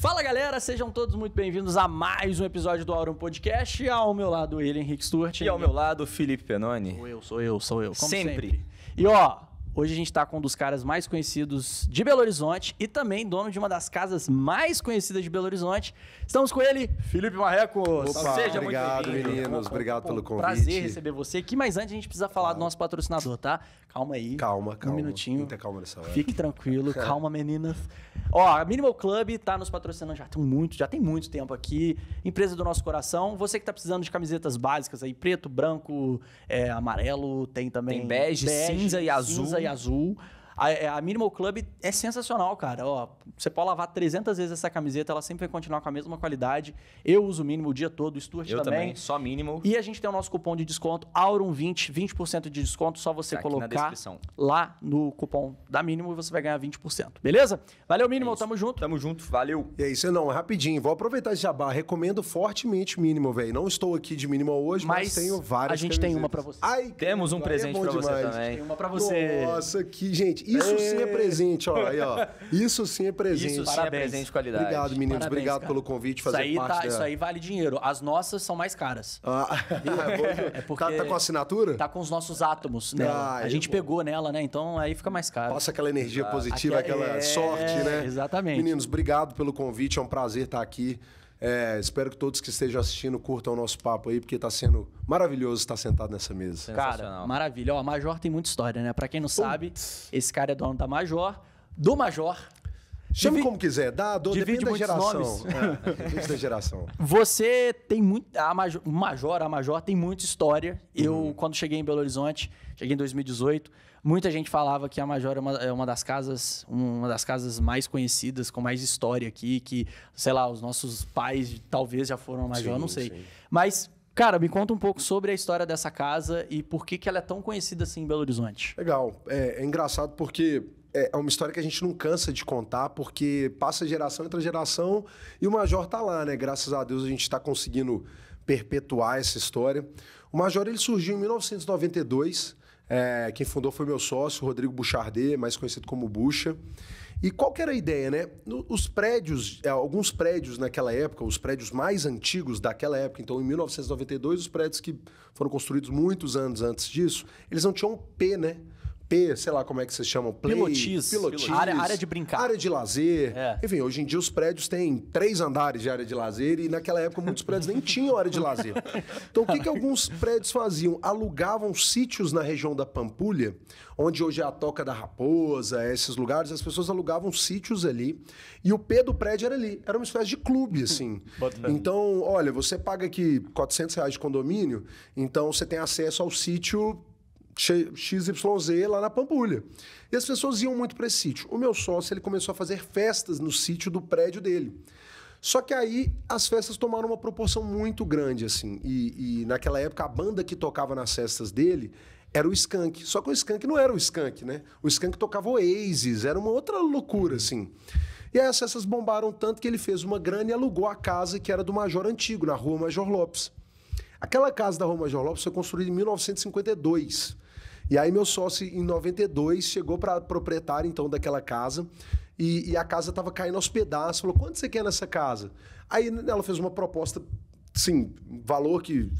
Fala galera, sejam todos muito bem-vindos a mais um episódio do Aurum Podcast. Ao meu lado, ele, Henrique Sturt. E ao meu lado, Felipe Penoni. Sou eu, sou eu, sou eu. Como sempre. sempre. E ó, hoje a gente tá com um dos caras mais conhecidos de Belo Horizonte e também dono de uma das casas mais conhecidas de Belo Horizonte. Estamos com ele, Felipe Marreco. Opa, Seja obrigado, muito bem-vindo. meninos. obrigado pelo convite. Prazer receber você aqui, mas antes a gente precisa falar claro. do nosso patrocinador, tá? Calma aí. Calma, calma. Um minutinho. Muita calma nessa hora. Fique tranquilo, calma, meninas. Ó, a Minimal Club tá nos patrocinando já tem muito, já tem muito tempo aqui. Empresa do nosso coração. Você que tá precisando de camisetas básicas aí, preto, branco, é, amarelo, tem também. Tem bege, bege cinza e azul. Cinza e azul. A, é, a Minimal Club é sensacional, cara. Ó, você pode lavar 300 vezes essa camiseta, ela sempre vai continuar com a mesma qualidade. Eu uso o mínimo o dia todo, o Stuart Eu também. também. só mínimo. E a gente tem o nosso cupom de desconto, Aurum20, 20% de desconto, só você tá colocar lá no cupom da Mínimo e você vai ganhar 20%, beleza? Valeu, Mínimo, é tamo junto. Tamo junto, valeu. E é isso não, rapidinho, vou aproveitar esse jabá, recomendo fortemente Mínimo, velho. Não estou aqui de Mínimo hoje, mas, mas tenho várias A gente camisetas. tem uma para você. Ai, Temos um presente é para você também. Tem uma para você. Nossa, que gente, isso sim é presente, ó. Aí, ó. Isso sim é presente. Isso sim é Parabéns. é presente de qualidade. Obrigado, meninos. Parabéns, Obrigado cara. pelo convite. Fazer isso aí, tá- parte tá, da... isso aí vale dinheiro. As nossas são mais caras. Ah, é, é, é porque tá, tá, com assinatura? Tá com os nossos átomos né? Ah, a gente pegou nela, né? Então aí fica mais caro. Passa aquela energia ah, positiva, aquela, é- aquela sorte, né? Exatamente. Meninos, obrigado pelo convite. É um prazer estar aqui. É, espero que todos que estejam assistindo curtam o nosso papo aí, porque está sendo maravilhoso estar sentado nessa mesa. Cara, maravilha. Ó, a Major tem muita história, né? Para quem não Putz. sabe, esse cara é dono da Major, do Major. Chame Divi... como quiser, dá, dou, depende da geração. É, depende da geração. Você tem muito. A Major, a Major tem muita história. Eu, uhum. quando cheguei em Belo Horizonte, cheguei em 2018 Muita gente falava que a Major é uma, é uma, das casas, uma das casas mais conhecidas, com mais história aqui, que, sei lá, os nossos pais talvez já foram a Major, sim, não sei. Sim. Mas, cara, me conta um pouco sobre a história dessa casa e por que, que ela é tão conhecida assim em Belo Horizonte. Legal. É, é engraçado porque é, é uma história que a gente não cansa de contar, porque passa geração entre geração e o Major tá lá, né? Graças a Deus a gente está conseguindo perpetuar essa história. O Major ele surgiu em 1992 é, quem fundou foi meu sócio, Rodrigo Bouchardet, mais conhecido como Bucha. E qual que era a ideia, né? Os prédios, é, alguns prédios naquela época, os prédios mais antigos daquela época, então em 1992, os prédios que foram construídos muitos anos antes disso, eles não tinham P, né? P, sei lá como é que vocês chamam, play, pilotis, pilotis, área, área, de brincar, área de lazer. É. Enfim, hoje em dia os prédios têm três andares de área de lazer e naquela época muitos prédios nem tinham área de lazer. Então o que, que alguns prédios faziam? Alugavam sítios na região da Pampulha, onde hoje é a Toca da Raposa, esses lugares, as pessoas alugavam sítios ali e o P do prédio era ali, era uma espécie de clube assim. então, olha, você paga aqui 400 reais de condomínio, então você tem acesso ao sítio XYZ lá na Pampulha. E as pessoas iam muito para esse sítio. O meu sócio ele começou a fazer festas no sítio do prédio dele. Só que aí as festas tomaram uma proporção muito grande, assim. E, e, naquela época a banda que tocava nas festas dele era o Skank. Só que o Skank não era o Skank, né? O Skank tocava o Aces. era uma outra loucura, assim. E aí as festas bombaram tanto que ele fez uma grana e alugou a casa que era do Major Antigo, na rua Major Lopes. Aquela casa da rua Major Lopes foi construída em 1952. E aí meu sócio, em 92, chegou para proprietário, então, daquela casa e, e a casa estava caindo aos pedaços. Falou, quanto você quer nessa casa? Aí ela fez uma proposta, sim, valor que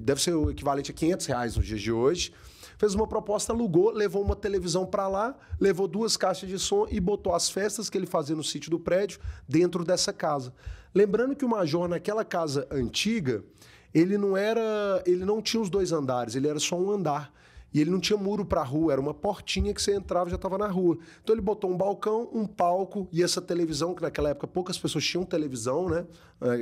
deve ser o equivalente a 500 reais nos dias de hoje. Fez uma proposta, alugou, levou uma televisão para lá, levou duas caixas de som e botou as festas que ele fazia no sítio do prédio dentro dessa casa. Lembrando que o Major, naquela casa antiga, ele não era. ele não tinha os dois andares, ele era só um andar. E ele não tinha muro para a rua, era uma portinha que você entrava e já estava na rua. Então ele botou um balcão, um palco e essa televisão, que naquela época poucas pessoas tinham televisão, né?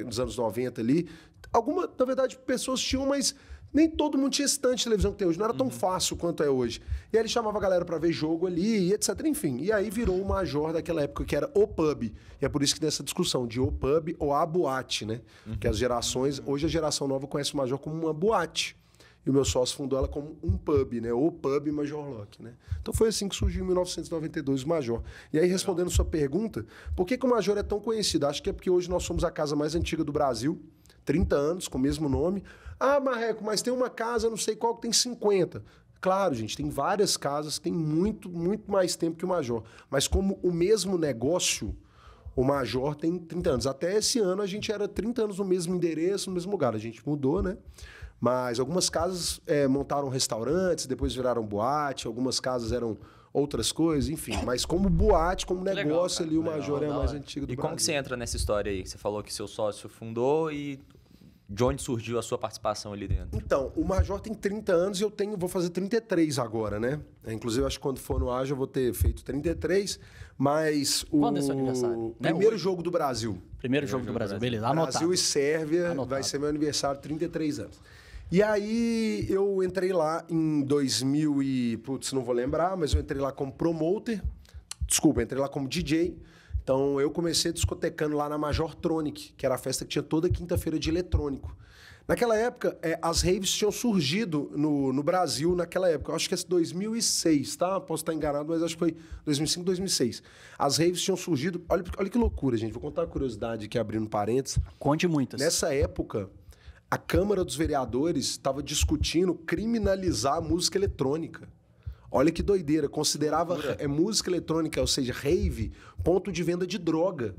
Nos ah, anos 90 ali. Alguma, na verdade, pessoas tinham, mas nem todo mundo tinha esse tanto de televisão que tem hoje. Não era tão uhum. fácil quanto é hoje. E aí ele chamava a galera para ver jogo ali e etc. Enfim, e aí virou o major daquela época que era o pub. E é por isso que nessa discussão de o pub ou a boate, né? Uhum. Que as uhum. gerações... Hoje a geração nova conhece o major como uma boate. E o meu sócio fundou ela como um pub, né? O pub Major Locke, né? Então foi assim que surgiu em 1992 o Major. E aí, respondendo sua pergunta, por que, que o Major é tão conhecido? Acho que é porque hoje nós somos a casa mais antiga do Brasil. 30 anos, com o mesmo nome. Ah, Marreco, mas tem uma casa, não sei qual, que tem 50. Claro, gente, tem várias casas que tem muito, muito mais tempo que o Major. Mas como o mesmo negócio, o Major tem 30 anos. Até esse ano a gente era 30 anos no mesmo endereço, no mesmo lugar. A gente mudou, né? Mas algumas casas é, montaram restaurantes, depois viraram boate, algumas casas eram outras coisas, enfim. Mas como boate, como negócio Legal, ali, o Major Legal, é mais antigo do E Brasil. como que você entra nessa história aí? Você falou que seu sócio fundou e de onde surgiu a sua participação ali dentro? Então, o Major tem 30 anos e eu tenho, vou fazer 33 agora, né? É, inclusive, acho que quando for no Ágil eu vou ter feito 33, mas o quando é seu aniversário? Né, primeiro jogo do Brasil. Primeiro jogo, do Brasil, beleza. Anotado. Brasil e Sérvia Anotado. vai ser meu aniversário, 33 anos. E aí eu entrei lá em 2000 e... Putz, não vou lembrar, mas eu entrei lá como promoter. Desculpa, entrei lá como DJ. Então eu comecei discotecando lá na Major Tronic, que era a festa que tinha toda quinta-feira de eletrônico. Naquela época, é, as raves tinham surgido no, no Brasil naquela época. Eu acho que é 2006, tá? Posso estar enganado, mas acho que foi 2005, 2006. As raves tinham surgido... Olha, olha que loucura, gente. Vou contar uma curiosidade aqui, abrindo parênteses. Conte muitas. Nessa época, a Câmara dos Vereadores estava discutindo criminalizar a música eletrônica. Olha que doideira, considerava é música eletrônica, ou seja, rave, ponto de venda de droga.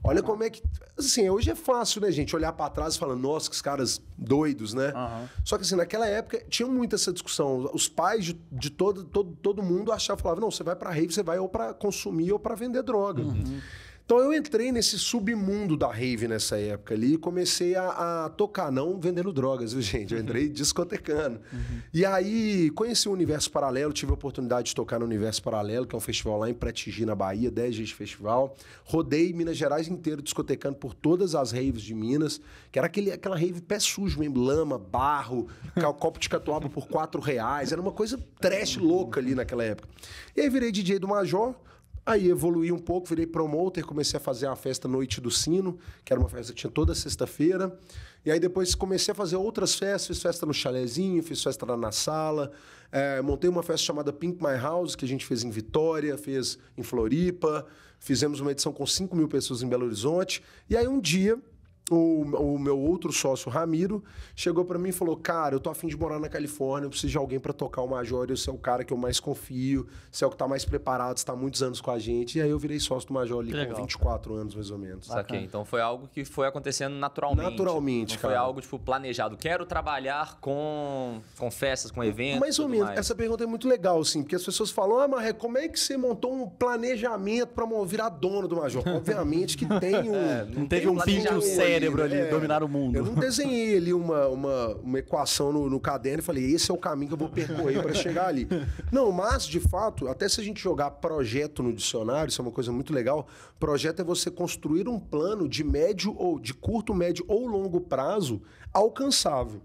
Olha uhum. como é que. Assim, hoje é fácil, né, gente? Olhar para trás e falar, nossa, que caras doidos, né? Uhum. Só que, assim, naquela época tinha muito essa discussão. Os pais de, de todo, todo, todo mundo achavam, falavam, não, você vai para rave, você vai ou para consumir ou para vender droga. Uhum. Então eu entrei nesse submundo da rave nessa época ali e comecei a, a, tocar, não vendendo drogas, viu, gente? Eu entrei uhum. discotecando. Uhum. E aí conheci o Universo Paralelo, tive a oportunidade de tocar no Universo Paralelo, que é um festival lá em Pretigi, na Bahia, 10 dias de festival. Rodei Minas Gerais inteiro discotecando por todas as raves de Minas, que era aquele, aquela rave pé sujo mesmo, lama, barro, copo de catuaba por 4 reais. Era uma coisa trash louca ali naquela época. E aí virei DJ do Major Aí evoluí um pouco, virei promoter, comecei a fazer a festa Noite do Sino, que era uma festa que tinha toda sexta-feira. E aí depois comecei a fazer outras festas, fiz festa no chalezinho, fiz festa lá na sala, é, montei uma festa chamada Pink My House, que a gente fez em Vitória, fez em Floripa, fizemos uma edição com 5 mil pessoas em Belo Horizonte. E aí um dia o, o meu outro sócio, Ramiro, chegou para mim e falou: Cara, eu tô afim de morar na Califórnia, eu preciso de alguém para tocar o Major, e você é o cara que eu mais confio, você é o que tá mais preparado, você tá muitos anos com a gente. E aí eu virei sócio do Major ali Legal. com 24 anos, mais ou menos. Saquei. Então foi algo que foi acontecendo naturalmente. Naturalmente, cara. Foi algo, tipo, planejado. Quero trabalhar com, com festas, com eventos. Mais ou menos. Mais. Essa pergunta é muito legal, assim, porque as pessoas falam: Ah, Marré, como é que você montou um planejamento para virar dono do Major? Obviamente que tem um. É, não teve um, um cérebro ali, é, dominar o mundo. Eu não desenhei ali uma, uma, uma equação no, no, caderno e falei, esse é o caminho que eu vou percorrer para chegar ali. Não, mas, de fato, até se a gente jogar projeto no dicionário, isso é uma coisa muito legal, projeto é você construir um plano de médio ou de curto, médio ou longo prazo alcançável.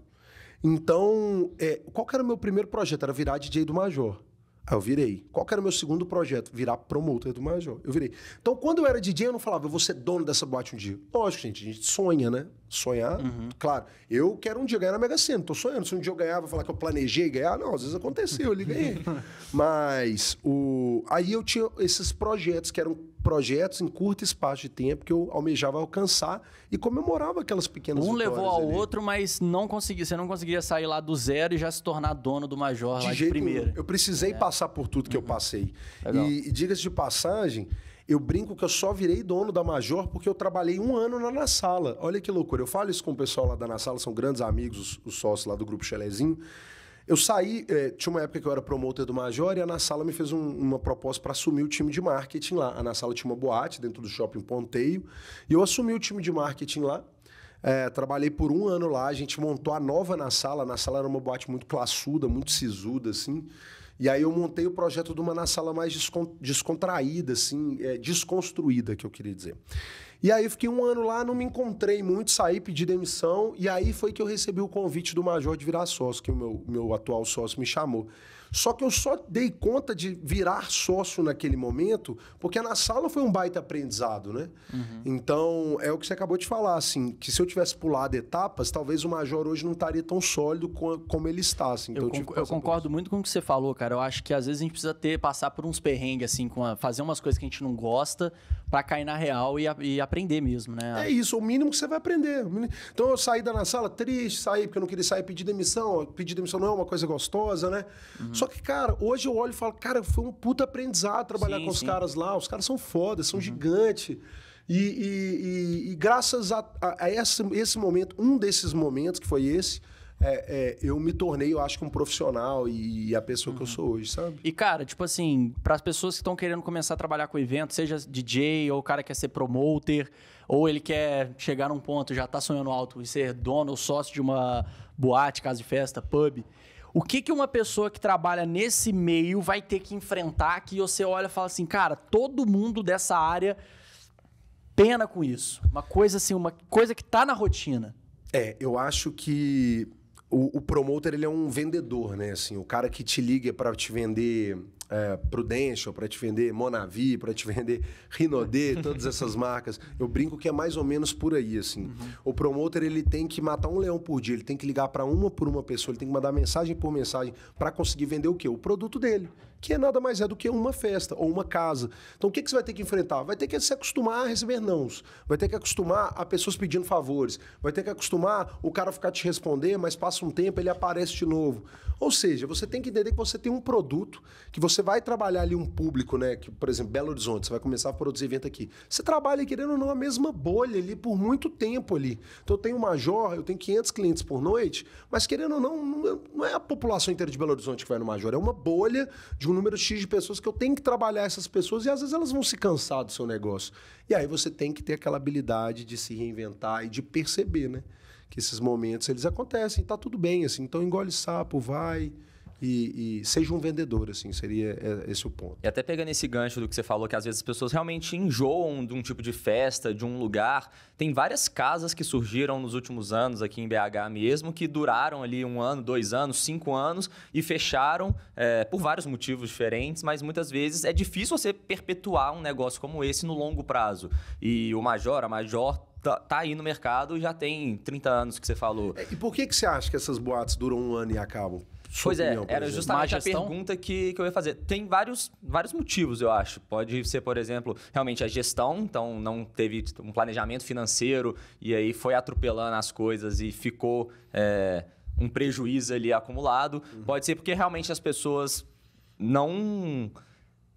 Então, é, qual era o meu primeiro projeto? Era virar DJ do Major. Aí eu virei. Qual que era o meu segundo projeto? Virar promotor do Major. Eu virei. Então, quando eu era DJ, eu não falava, eu vou ser dono dessa boate um dia. Lógico, gente, a gente sonha, né? Sonhar, uhum. claro. Eu quero um dia ganhar na Mega Sena, tô sonhando. Se um dia eu ganhar, vou falar que eu planejei ganhar. Não, às vezes aconteceu, eu ganhei. Mas o... aí eu tinha esses projetos que eram projetos em curto espaço de tempo que eu almejava alcançar e comemorava aquelas pequenas um levou ao ali. outro mas não conseguia você não conseguia sair lá do zero e já se tornar dono do major de lá jeito de primeira eu precisei é. passar por tudo que uhum. eu passei e, e diga-se de passagem eu brinco que eu só virei dono da Major porque eu trabalhei um ano lá na sala. Olha que loucura. Eu falo isso com o pessoal lá da na sala, são grandes amigos, os, os sócios lá do Grupo Chelezinho. Eu saí, é, tinha uma época que eu era promotor do Major e a Nassala me fez um, uma proposta para assumir o time de marketing lá. A Nassala tinha uma boate dentro do shopping Ponteio e eu assumi o time de marketing lá. É, trabalhei por um ano lá, a gente montou a nova Nassala. A Nassala era uma boate muito classuda, muito sisuda, assim. E aí eu montei o projeto de uma Nassala mais descontraída, assim, é, desconstruída, que eu queria dizer. E aí fiquei um ano lá, não me encontrei muito, saí, pedi demissão. E aí foi que eu recebi o convite do Major de virar sócio, que o meu, meu atual sócio me chamou. Só que eu só dei conta de virar sócio naquele momento, porque na sala foi um baita aprendizado, né? Uhum. Então, é o que você acabou de falar, assim, que se eu tivesse pulado etapas, talvez o Major hoje não estaria tão sólido como ele está, assim. Então, eu, eu, eu concordo muito com o que você falou, cara. Eu acho que às vezes a gente precisa ter, passar por uns perrengues, assim, com a, fazer umas coisas que a gente não gosta para cair na real e, e, aprender mesmo, né? É isso, o mínimo que você vai aprender. Então, eu saí da na sala triste, saí porque eu não queria sair, pedir demissão. Pedir demissão não é uma coisa gostosa, né? Uhum. Só que, cara, hoje eu olho e falo, cara, foi um puta aprendizado trabalhar sim, com os caras lá. Os caras são fodas, são uhum. gigantes. E, e, e, e, graças a, a esse, esse, momento, um desses momentos, que foi esse, é, é, eu me tornei, eu acho um profissional e, a pessoa uhum. que eu uhum. sou hoje, sabe? E, cara, tipo assim, para as pessoas que estão querendo começar a trabalhar com evento, seja DJ ou o cara quer ser promoter, ou ele quer chegar num ponto, já está sonhando alto e ser dono ou sócio de uma boate, casa de festa, pub. O que, que uma pessoa que trabalha nesse meio vai ter que enfrentar que você olha e fala assim, cara, todo mundo dessa área pena com isso? Uma coisa assim, uma coisa que tá na rotina. É, eu acho que o, o promoter ele é um vendedor, né? Assim, o cara que te liga para te vender é, Prudential para te vender Monavi, para te vender Rinodê, todas essas marcas. Eu brinco que é mais ou menos por aí, assim. Uhum. O promotor, ele tem que matar um leão por dia, ele tem que ligar para uma por uma pessoa, ele tem que mandar mensagem por mensagem para conseguir vender o quê? O produto dele, que é nada mais é do que uma festa ou uma casa. Então, o que, que você vai ter que enfrentar? Vai ter que se acostumar a receber nãos, vai ter que acostumar a pessoas pedindo favores, vai ter que acostumar o cara ficar te responder, mas passa um tempo, ele aparece de novo. Ou seja, você tem que entender que você tem um produto, que você vai trabalhar ali um público, né? Que, por exemplo, Belo Horizonte, você vai começar a produzir evento aqui. Você trabalha, querendo ou não, a mesma bolha ali por muito tempo ali. Então eu tenho uma Major, eu tenho 500 clientes por noite, mas querendo ou não, é, não é a população inteira de Belo Horizonte que vai no Major, é uma bolha de um número X de pessoas que eu tenho que trabalhar essas pessoas e às vezes elas vão se cansar do seu negócio. E aí você tem que ter aquela habilidade de se reinventar e de perceber, né? que esses momentos eles acontecem, tá tudo bem, assim. Então engole sapo, vai. E, e, seja um vendedor, assim, seria é, esse o ponto. E até pegando esse gancho do que você falou, que às vezes as pessoas realmente enjoam de um tipo de festa, de um lugar. Tem várias casas que surgiram nos últimos anos aqui em BH mesmo, que duraram ali um ano, dois anos, cinco anos e fecharam é, por vários motivos diferentes, mas muitas vezes é difícil você perpetuar um negócio como esse no longo prazo. E o Major, a Major tá, tá aí no mercado já tem 30 anos que você falou. É, e por que, que você acha que essas boates duram um ano e acabam? Sua pois é, opinião, é, era exemplo. justamente a pergunta que, que eu ia fazer. Tem vários, vários motivos, eu acho. Pode ser, por exemplo, realmente a gestão, então não teve um planejamento financeiro e aí foi atropelando as coisas e ficou é, um prejuízo ali acumulado. Uhum. Pode ser porque realmente as pessoas não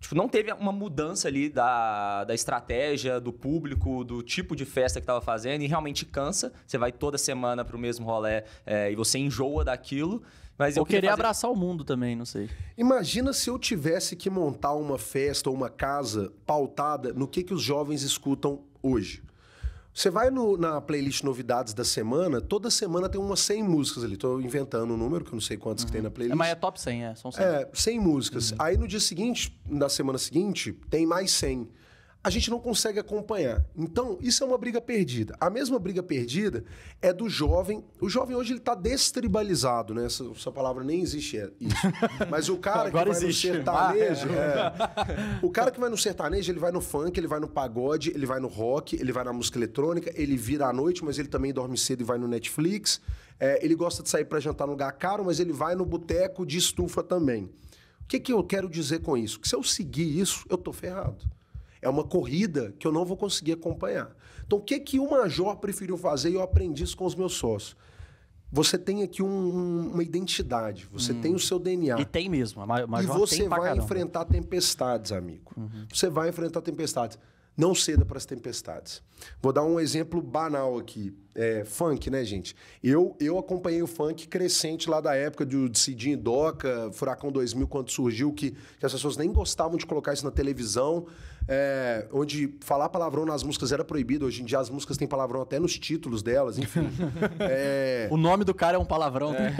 Tipo, não teve uma mudança ali da, da estratégia, do público, do tipo de festa que estava fazendo, e realmente cansa. Você vai toda semana para o mesmo rolê é, e você enjoa daquilo. Mas eu, queria, queria fazer... abraçar o mundo também, não sei. Imagina se eu tivesse que montar uma festa ou uma casa pautada no que, que os jovens escutam hoje. Você vai no, na playlist Novidades da Semana, toda semana tem umas 100 músicas ali. Estou inventando um número, que eu não sei quantas uhum. que tem uhum. na é, playlist. É, mas é top 100, é. São 100. É, 100 músicas. Uhum. Aí no dia seguinte, na semana seguinte, tem mais 100 a gente não consegue acompanhar. Então, isso é uma briga perdida. A mesma briga perdida é do jovem. O jovem hoje ele está destribalizado, né? Essa, essa, palavra nem existe é isso. Mas o cara que vai existe. no sertanejo. Ah, é. É. O cara que vai no sertanejo, ele vai no funk, ele vai no pagode, ele vai no rock, ele vai na música eletrônica, ele vira à noite, mas ele também dorme cedo e vai no Netflix. É, ele gosta de sair para jantar num lugar caro, mas ele vai no boteco de estufa também. O que, que eu quero dizer com isso? Que se eu seguir isso, eu tô ferrado. É uma corrida que eu não vou conseguir acompanhar. Então, o que, que o major preferiu fazer e eu aprendi isso com os meus sócios? Você tem aqui um, uma identidade, você hum. tem o seu DNA. E tem mesmo. A major e você vai enfrentar tempestades, amigo. Uhum. Você vai enfrentar tempestades. Não ceda para as tempestades. Vou dar um exemplo banal aqui. É, funk, né, gente? Eu, eu acompanhei o funk crescente lá da época do Cidinho Doca, Furacão 2000, quando surgiu, que, que as pessoas nem gostavam de colocar isso na televisão é, onde falar palavrão nas músicas era proibido. Hoje em dia as músicas têm palavrão até nos títulos delas, enfim. é... O nome do cara é um palavrão. É.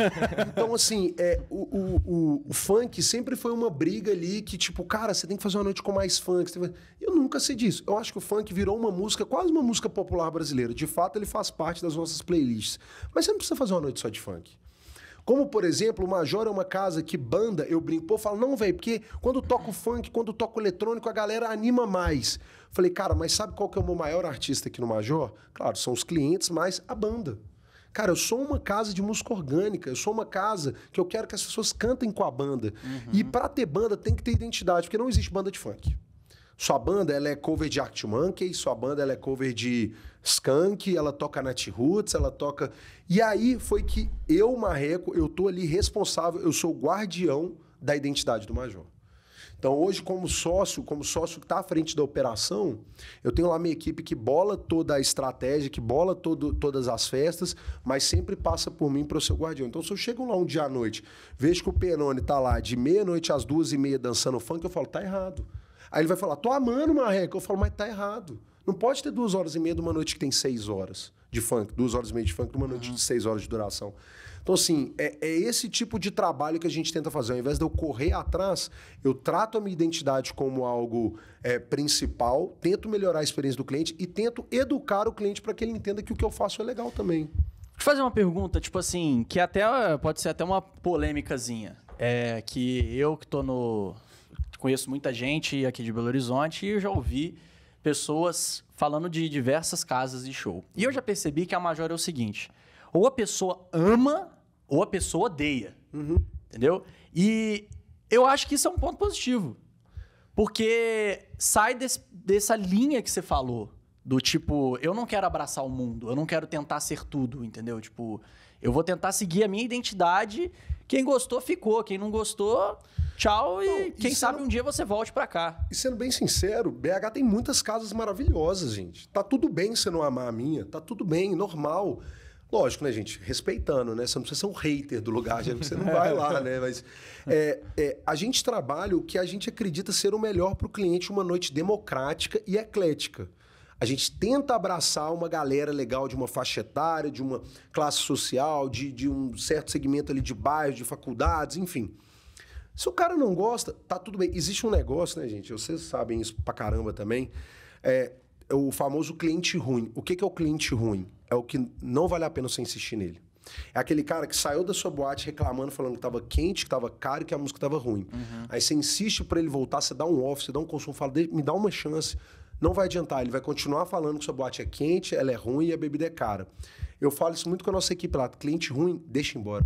Então, assim, é, o, o, o, o, funk sempre foi uma briga ali que, tipo, cara, você tem que fazer uma noite com mais funk. Eu nunca sei disso. Eu acho que o funk virou uma música, quase uma música popular brasileira. De fato, ele faz parte das nossas playlists. Mas você não precisa fazer uma noite só de funk. Como, por exemplo, o Major é uma casa que banda, eu brinco, pô, eu falo, não, velho, porque quando toco funk, quando toco eletrônico, a galera anima mais. Falei, cara, mas sabe qual que é o meu maior artista aqui no Major? Claro, são os clientes, mas a banda. Cara, eu sou uma casa de música orgânica, eu sou uma casa que eu quero que as pessoas cantem com a banda. Uhum. E para ter banda tem que ter identidade, porque não existe banda de funk. Sua banda ela é cover de Act Monkey, sua banda ela é cover de Skank, ela toca Nat Roots, ela toca. E aí foi que eu, Marreco, eu tô ali responsável, eu sou guardião da identidade do Major. Então, hoje, como sócio, como sócio que está à frente da operação, eu tenho lá minha equipe que bola toda a estratégia, que bola todo, todas as festas, mas sempre passa por mim para o seu guardião. Então, se eu chego lá um dia à noite, vejo que o Peroni está lá de meia-noite às duas e meia dançando funk, eu falo, tá errado. Aí ele vai falar, tô amando, Marreco. Eu falo, mas tá errado. Não pode ter duas horas e meia de uma noite que tem seis horas de funk, duas horas e meia de funk, numa noite uhum. de seis horas de duração. Então, assim, é, é, esse tipo de trabalho que a gente tenta fazer. Ao invés de eu correr atrás, eu trato a minha identidade como algo é, principal, tento melhorar a experiência do cliente e tento educar o cliente para que ele entenda que o que eu faço é legal também. Vou te fazer uma pergunta, tipo assim, que até pode ser até uma polêmicazinha. É que eu que tô no, conheço muita gente aqui de Belo Horizonte e eu já ouvi pessoas falando de diversas casas de show. E eu já percebi que a major é o seguinte: ou a pessoa ama ou a pessoa odeia. Uhum. Entendeu? E eu acho que isso é um ponto positivo. Porque sai desse, dessa linha que você falou. Do tipo, eu não quero abraçar o mundo, eu não quero tentar ser tudo, entendeu? Tipo, eu vou tentar seguir a minha identidade. Quem gostou, ficou. Quem não gostou, tchau. E não, quem sabe um dia você volte para cá. E sendo bem sincero, BH tem muitas casas maravilhosas, gente. Tá tudo bem você não amar a minha. Tá tudo bem, normal. Lógico, né, gente? Respeitando, né? Você não precisa ser um hater do lugar, já que você não vai lá, né? Mas é, é, a gente trabalha o que a gente acredita ser o melhor para o cliente, uma noite democrática e eclética a gente tenta abraçar uma galera legal de uma faixa etária, de uma classe social, de, de um certo segmento ali de bairro, de faculdades, enfim. Se o cara não gosta, tá tudo bem. Existe um negócio, né, gente? Vocês sabem isso pra caramba também. É, é o famoso cliente ruim. O que, que é o cliente ruim? É o que não vale a pena você insistir nele. É aquele cara que saiu da sua boate reclamando, falando que tava quente, que tava caro, que a música tava ruim. Uhum. Aí você insiste para ele voltar, você dá um off, você dá um consumo, fala, me dá uma chance não vai adiantar, ele vai continuar falando que sua boate é quente, ela é ruim e a bebida é cara. Eu falo isso muito com a nossa equipe lá, cliente ruim, deixa embora.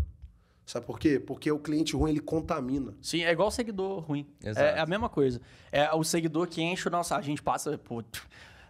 Sabe por quê? Porque o cliente ruim, ele contamina. Sim, é igual o seguidor ruim. É, é Exato. É a mesma coisa. É o seguidor que enche o nosso... A gente passa... Pô,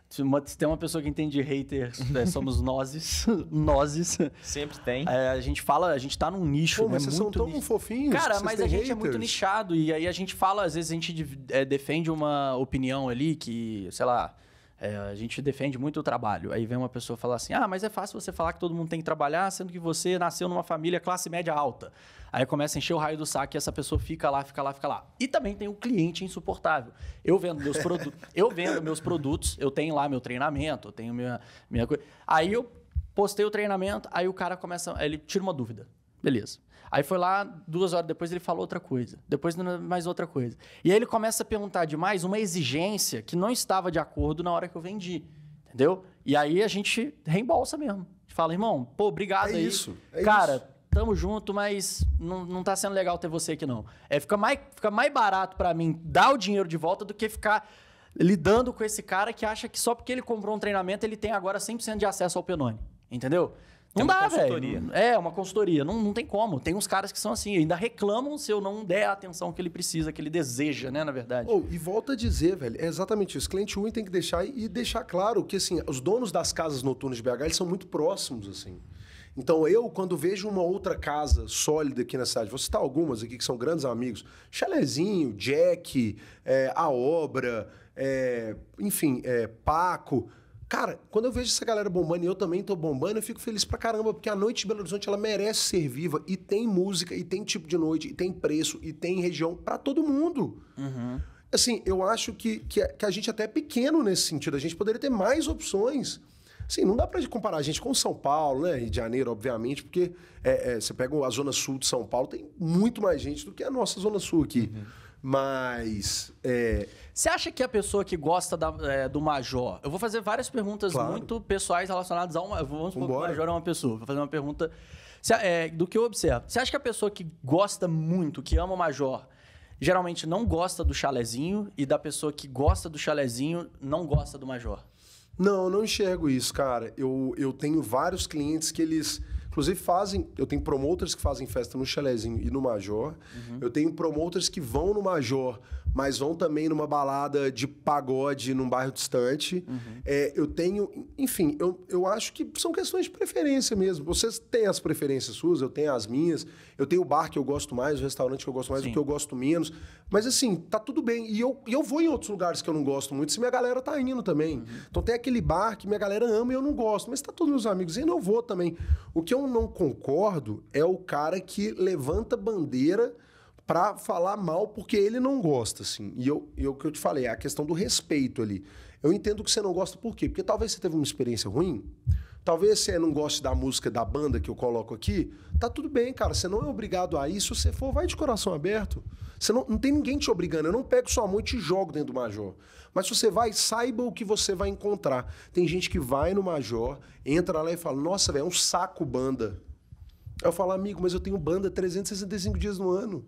se, uma, se tem uma pessoa que entende haters, é, somos nóses nóses Sempre tem. É, a gente fala, a gente tá num nicho, Pô, né, mas né? vocês muito são tão fofinhos. Cara, mas a gente haters. é muito nichado. E aí a gente fala, às vezes a gente é, defende uma opinião ali que, sei lá, é, a gente defende muito o trabalho. Aí vem uma pessoa falar assim: ah, mas é fácil você falar que todo mundo tem que trabalhar, sendo que você nasceu numa família classe média alta. Aí começa a encher o raio do saco e essa pessoa fica lá, fica lá, fica lá. E também tem o um cliente insuportável. Eu vendo meus produtos, eu vendo meus produtos, eu tenho lá meu treinamento, eu tenho minha, minha coisa. Aí eu postei o treinamento, aí o cara começa, ele tira uma dúvida. Beleza. Aí foi lá, duas horas depois ele falou outra coisa. Depois mais outra coisa. E aí ele começa a perguntar demais uma exigência que não estava de acordo na hora que eu vendi. Entendeu? E aí a gente reembolsa mesmo. fala, irmão, pô, obrigado é aí. Isso, é Cara, isso. tamo junto, mas não, não tá sendo legal ter você aqui, não. É, fica mais, fica mais barato para mim dar o dinheiro de volta do que ficar lidando com esse cara que acha que só porque ele comprou um treinamento ele tem agora 100% de acesso ao Penone. Entendeu? É não dá, velho. É, é, uma consultoria. Não, não tem como. Tem uns caras que são assim, ainda reclamam se eu não der a atenção que ele precisa, que ele deseja, né, na verdade. Oh, e volta a dizer, velho, é exatamente isso. Cliente ruim tem que deixar e deixar claro que, assim, os donos das casas noturnas de BH, eles são muito próximos, assim. Então, eu, quando vejo uma outra casa sólida aqui na cidade, vou citar algumas aqui que são grandes amigos: Chalezinho, Jack, é, A Obra, é, enfim, é, Paco. Cara, quando eu vejo essa galera bombando e eu também tô bombando, eu fico feliz pra caramba, porque a noite de Belo Horizonte ela merece ser viva e tem música, e tem tipo de noite, e tem preço, e tem região para todo mundo. Uhum. Assim, eu acho que, que, que, a gente é até é pequeno nesse sentido, a gente poderia ter mais opções. Assim, não dá pra comparar a gente com São Paulo, né? Rio de Janeiro, obviamente, porque é, é, você pega a Zona Sul de São Paulo, tem muito mais gente do que a nossa Zona Sul aqui. Uhum. Mas. É, você acha que a pessoa que gosta da, é, do Major. Eu vou fazer várias perguntas claro. muito pessoais relacionadas ao. Vamos supor Vambora. que o Major é uma pessoa. Vou fazer uma pergunta cê, é, do que eu observo. Você acha que a pessoa que gosta muito, que ama o Major, geralmente não gosta do chalezinho e da pessoa que gosta do chalezinho não gosta do Major? Não, eu não enxergo isso, cara. Eu, eu tenho vários clientes que eles. Inclusive, fazem. Eu tenho promoters que fazem festa no chalezinho e no Major. Uhum. Eu tenho promoters que vão no Major mas vão também numa balada de pagode num bairro distante. Uhum. É, eu tenho, enfim, eu, eu acho que são questões de preferência mesmo. Vocês têm as preferências suas, eu tenho as minhas, eu tenho o bar que eu gosto mais, o restaurante que eu gosto mais, Sim. o que eu gosto menos. Mas assim, tá tudo bem. E eu, eu vou em outros lugares que eu não gosto muito, se minha galera tá indo também. Uhum. Então tem aquele bar que minha galera ama e eu não gosto, mas tá todos meus amigos indo, eu vou também. O que eu não concordo é o cara que levanta bandeira para falar mal porque ele não gosta, assim. E eu, eu é que eu te falei, é a questão do respeito ali. Eu entendo que você não gosta por quê? Porque talvez você teve uma experiência ruim, talvez você não goste da música da banda que eu coloco aqui. Tá tudo bem, cara, você não é obrigado a isso. Se você for, vai de coração aberto. Você não, não tem ninguém te obrigando. Eu não pego sua mão e te jogo dentro do Major. Mas se você vai, saiba o que você vai encontrar. Tem gente que vai no Major, entra lá e fala: Nossa, velho, é um saco banda. Eu falo, amigo, mas eu tenho banda 365 dias no ano.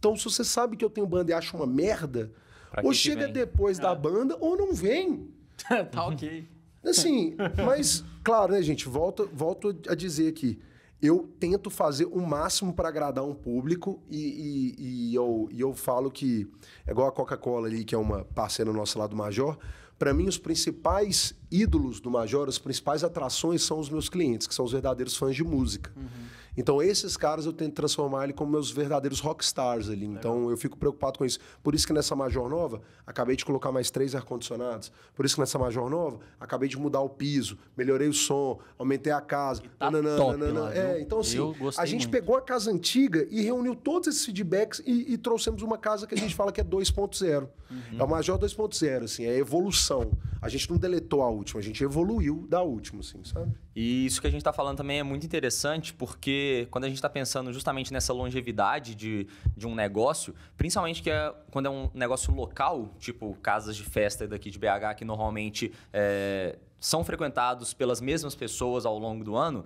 Então, se você sabe que eu tenho banda e acha uma merda, pra ou chega depois da é. banda ou não vem. tá ok. Assim, mas, claro, né, gente? Volto, volto a dizer aqui. Eu tento fazer o máximo para agradar um público e, e, e, eu, e eu falo que, é igual a Coca-Cola ali, que é uma parceira nossa lá do Major, para mim, os principais ídolos do Major, as principais atrações são os meus clientes, que são os verdadeiros fãs de música. Uhum. Então, esses caras eu tento transformar ele como meus verdadeiros rockstars ali. Então, eu fico preocupado com isso. Por isso que nessa Major Nova, acabei de colocar mais três ar-condicionados. Por isso que nessa Major Nova, acabei de mudar o piso, melhorei o som, aumentei a casa. E tá nanana, top Lá, é, então, assim, a gente muito. pegou a casa antiga e reuniu todos esses feedbacks e, e trouxemos uma casa que a gente fala que é 2.0. Uhum. É o Major 2.0, assim, é evolução. A gente não deletou a última, a gente evoluiu da última, assim, sabe? E isso que a gente está falando também é muito interessante, porque quando a gente está pensando justamente nessa longevidade de, de um negócio, principalmente que é, quando é um negócio local, tipo casas de festa daqui de BH, que normalmente é, são frequentados pelas mesmas pessoas ao longo do ano,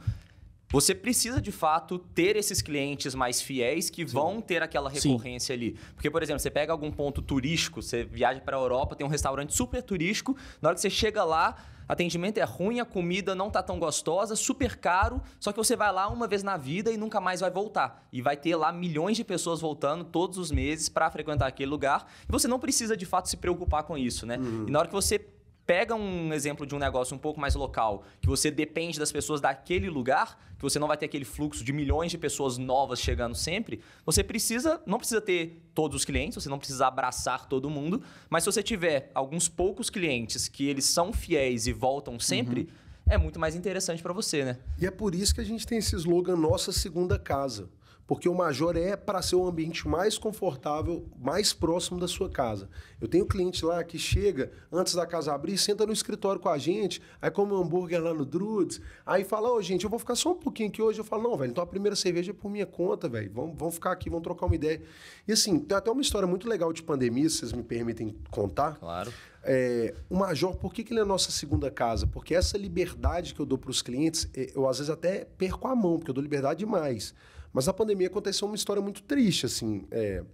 você precisa de fato ter esses clientes mais fiéis que Sim. vão ter aquela recorrência Sim. ali. Porque, por exemplo, você pega algum ponto turístico, você viaja para a Europa, tem um restaurante super turístico, na hora que você chega lá, atendimento é ruim, a comida não tá tão gostosa, super caro, só que você vai lá uma vez na vida e nunca mais vai voltar. E vai ter lá milhões de pessoas voltando todos os meses para frequentar aquele lugar. E você não precisa de fato se preocupar com isso, né? Uhum. E na hora que você Pega um exemplo de um negócio um pouco mais local, que você depende das pessoas daquele lugar, que você não vai ter aquele fluxo de milhões de pessoas novas chegando sempre. Você precisa, não precisa ter todos os clientes, você não precisa abraçar todo mundo, mas se você tiver alguns poucos clientes que eles são fiéis e voltam sempre, uhum. é muito mais interessante para você, né? E é por isso que a gente tem esse slogan nossa segunda casa porque o Major é para ser o ambiente mais confortável, mais próximo da sua casa. Eu tenho cliente lá que chega antes da casa abrir, senta no escritório com a gente, aí come um hambúrguer lá no Drudes, aí fala, ô oh, gente, eu vou ficar só um pouquinho aqui hoje. Eu falo, não, velho, então a primeira cerveja é por minha conta, velho, vamos, vamos ficar aqui, vamos trocar uma ideia. E assim, tem até uma história muito legal de pandemia, se vocês me permitem contar. Claro. É, o Major, por que, que ele é a nossa segunda casa? Porque essa liberdade que eu dou para os clientes, é, eu às vezes até perco a mão, porque eu dou liberdade demais. Mas a pandemia aconteceu uma história muito triste, assim. É,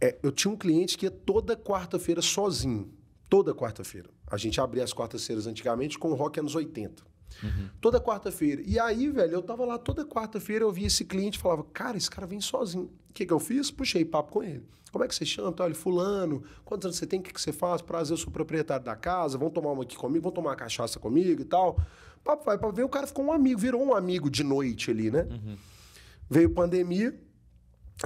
é, eu tinha um cliente que ia toda quarta-feira sozinho. Toda quarta-feira. A gente abria as quartas-feiras antigamente com rock anos 80. Uhum. Toda quarta-feira. E aí, velho, eu tava lá toda quarta-feira, eu via esse cliente falava, cara, esse cara vem sozinho. O que, que eu fiz? Puxei papo com ele. Como é que você chama? Tá, ele, fulano, quantos anos você tem? O que, que você faz? Prazer, eu sou proprietário da casa, vão tomar uma aqui comigo, vão tomar uma cachaça comigo e tal. Papo vai, papo ver, o cara ficou um amigo, virou um amigo de noite ali, né? Uhum. Veio pandemia,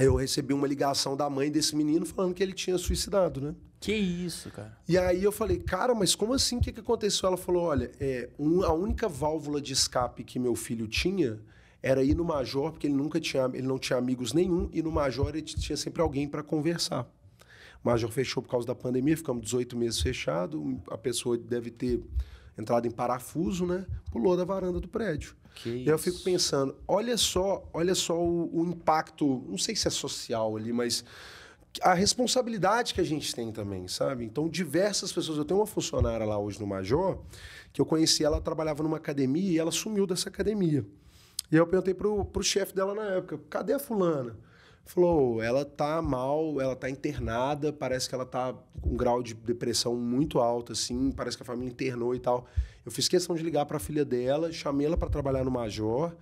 eu recebi uma ligação da mãe desse menino falando que ele tinha suicidado, né? Que isso, cara. E aí eu falei, cara, mas como assim? O que, que aconteceu? Ela falou: olha, é, um, a única válvula de escape que meu filho tinha era ir no major, porque ele nunca tinha, ele não tinha amigos nenhum, e no major ele tinha sempre alguém para conversar. O major fechou por causa da pandemia, ficamos 18 meses fechado, a pessoa deve ter entrado em parafuso, né? Pulou da varanda do prédio. Que e eu fico pensando, olha só, olha só o, o impacto, não sei se é social ali, mas a responsabilidade que a gente tem também, sabe? Então, diversas pessoas. Eu tenho uma funcionária lá hoje no Major, que eu conheci, ela trabalhava numa academia e ela sumiu dessa academia. E eu perguntei pro, pro chefe dela na época: cadê a fulana? falou: ela tá mal, ela tá internada, parece que ela tá com um grau de depressão muito alto, assim, parece que a família internou e tal. Eu fiz questão de ligar para a filha dela, chamei ela para trabalhar no Major.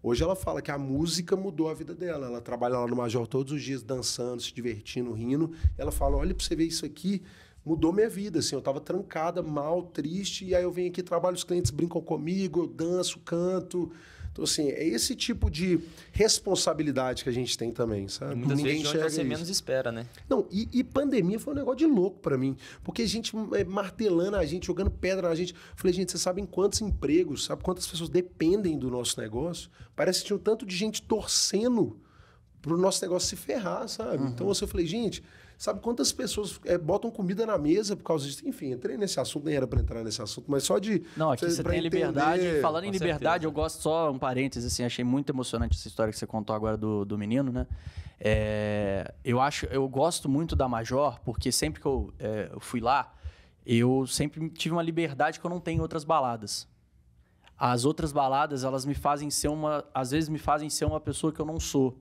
Hoje ela fala que a música mudou a vida dela. Ela trabalha lá no Major todos os dias, dançando, se divertindo, rindo. Ela fala: olha para você ver isso aqui. Mudou minha vida, assim, eu tava trancada, mal, triste, e aí eu venho aqui, trabalho, os clientes brincam comigo, eu danço, canto, então, assim, é esse tipo de responsabilidade que a gente tem também, sabe? muitas Ninguém vezes onde você isso. menos espera, né? Não, e, e, pandemia foi um negócio de louco para mim. Porque a gente é, martelando a gente, jogando pedra na gente. Falei, gente, vocês sabem quantos empregos, sabe quantas pessoas dependem do nosso negócio? Parece que tinha um tanto de gente torcendo pro nosso negócio se ferrar, sabe? Uhum. Então, assim, eu falei, gente Sabe quantas pessoas é, botam comida na mesa por causa disso? Enfim, entrei nesse assunto, nem era para entrar nesse assunto, mas só de. Não, aqui você tem entender... liberdade. Falando em liberdade, eu gosto só um parênteses, assim, achei muito emocionante essa história que você contou agora do, do menino, né? É, eu acho, eu gosto muito da Major, porque sempre que eu, é, eu fui lá, eu sempre tive uma liberdade que eu não tenho em outras baladas. As outras baladas, elas me fazem ser uma. Às vezes me fazem ser uma pessoa que eu não sou.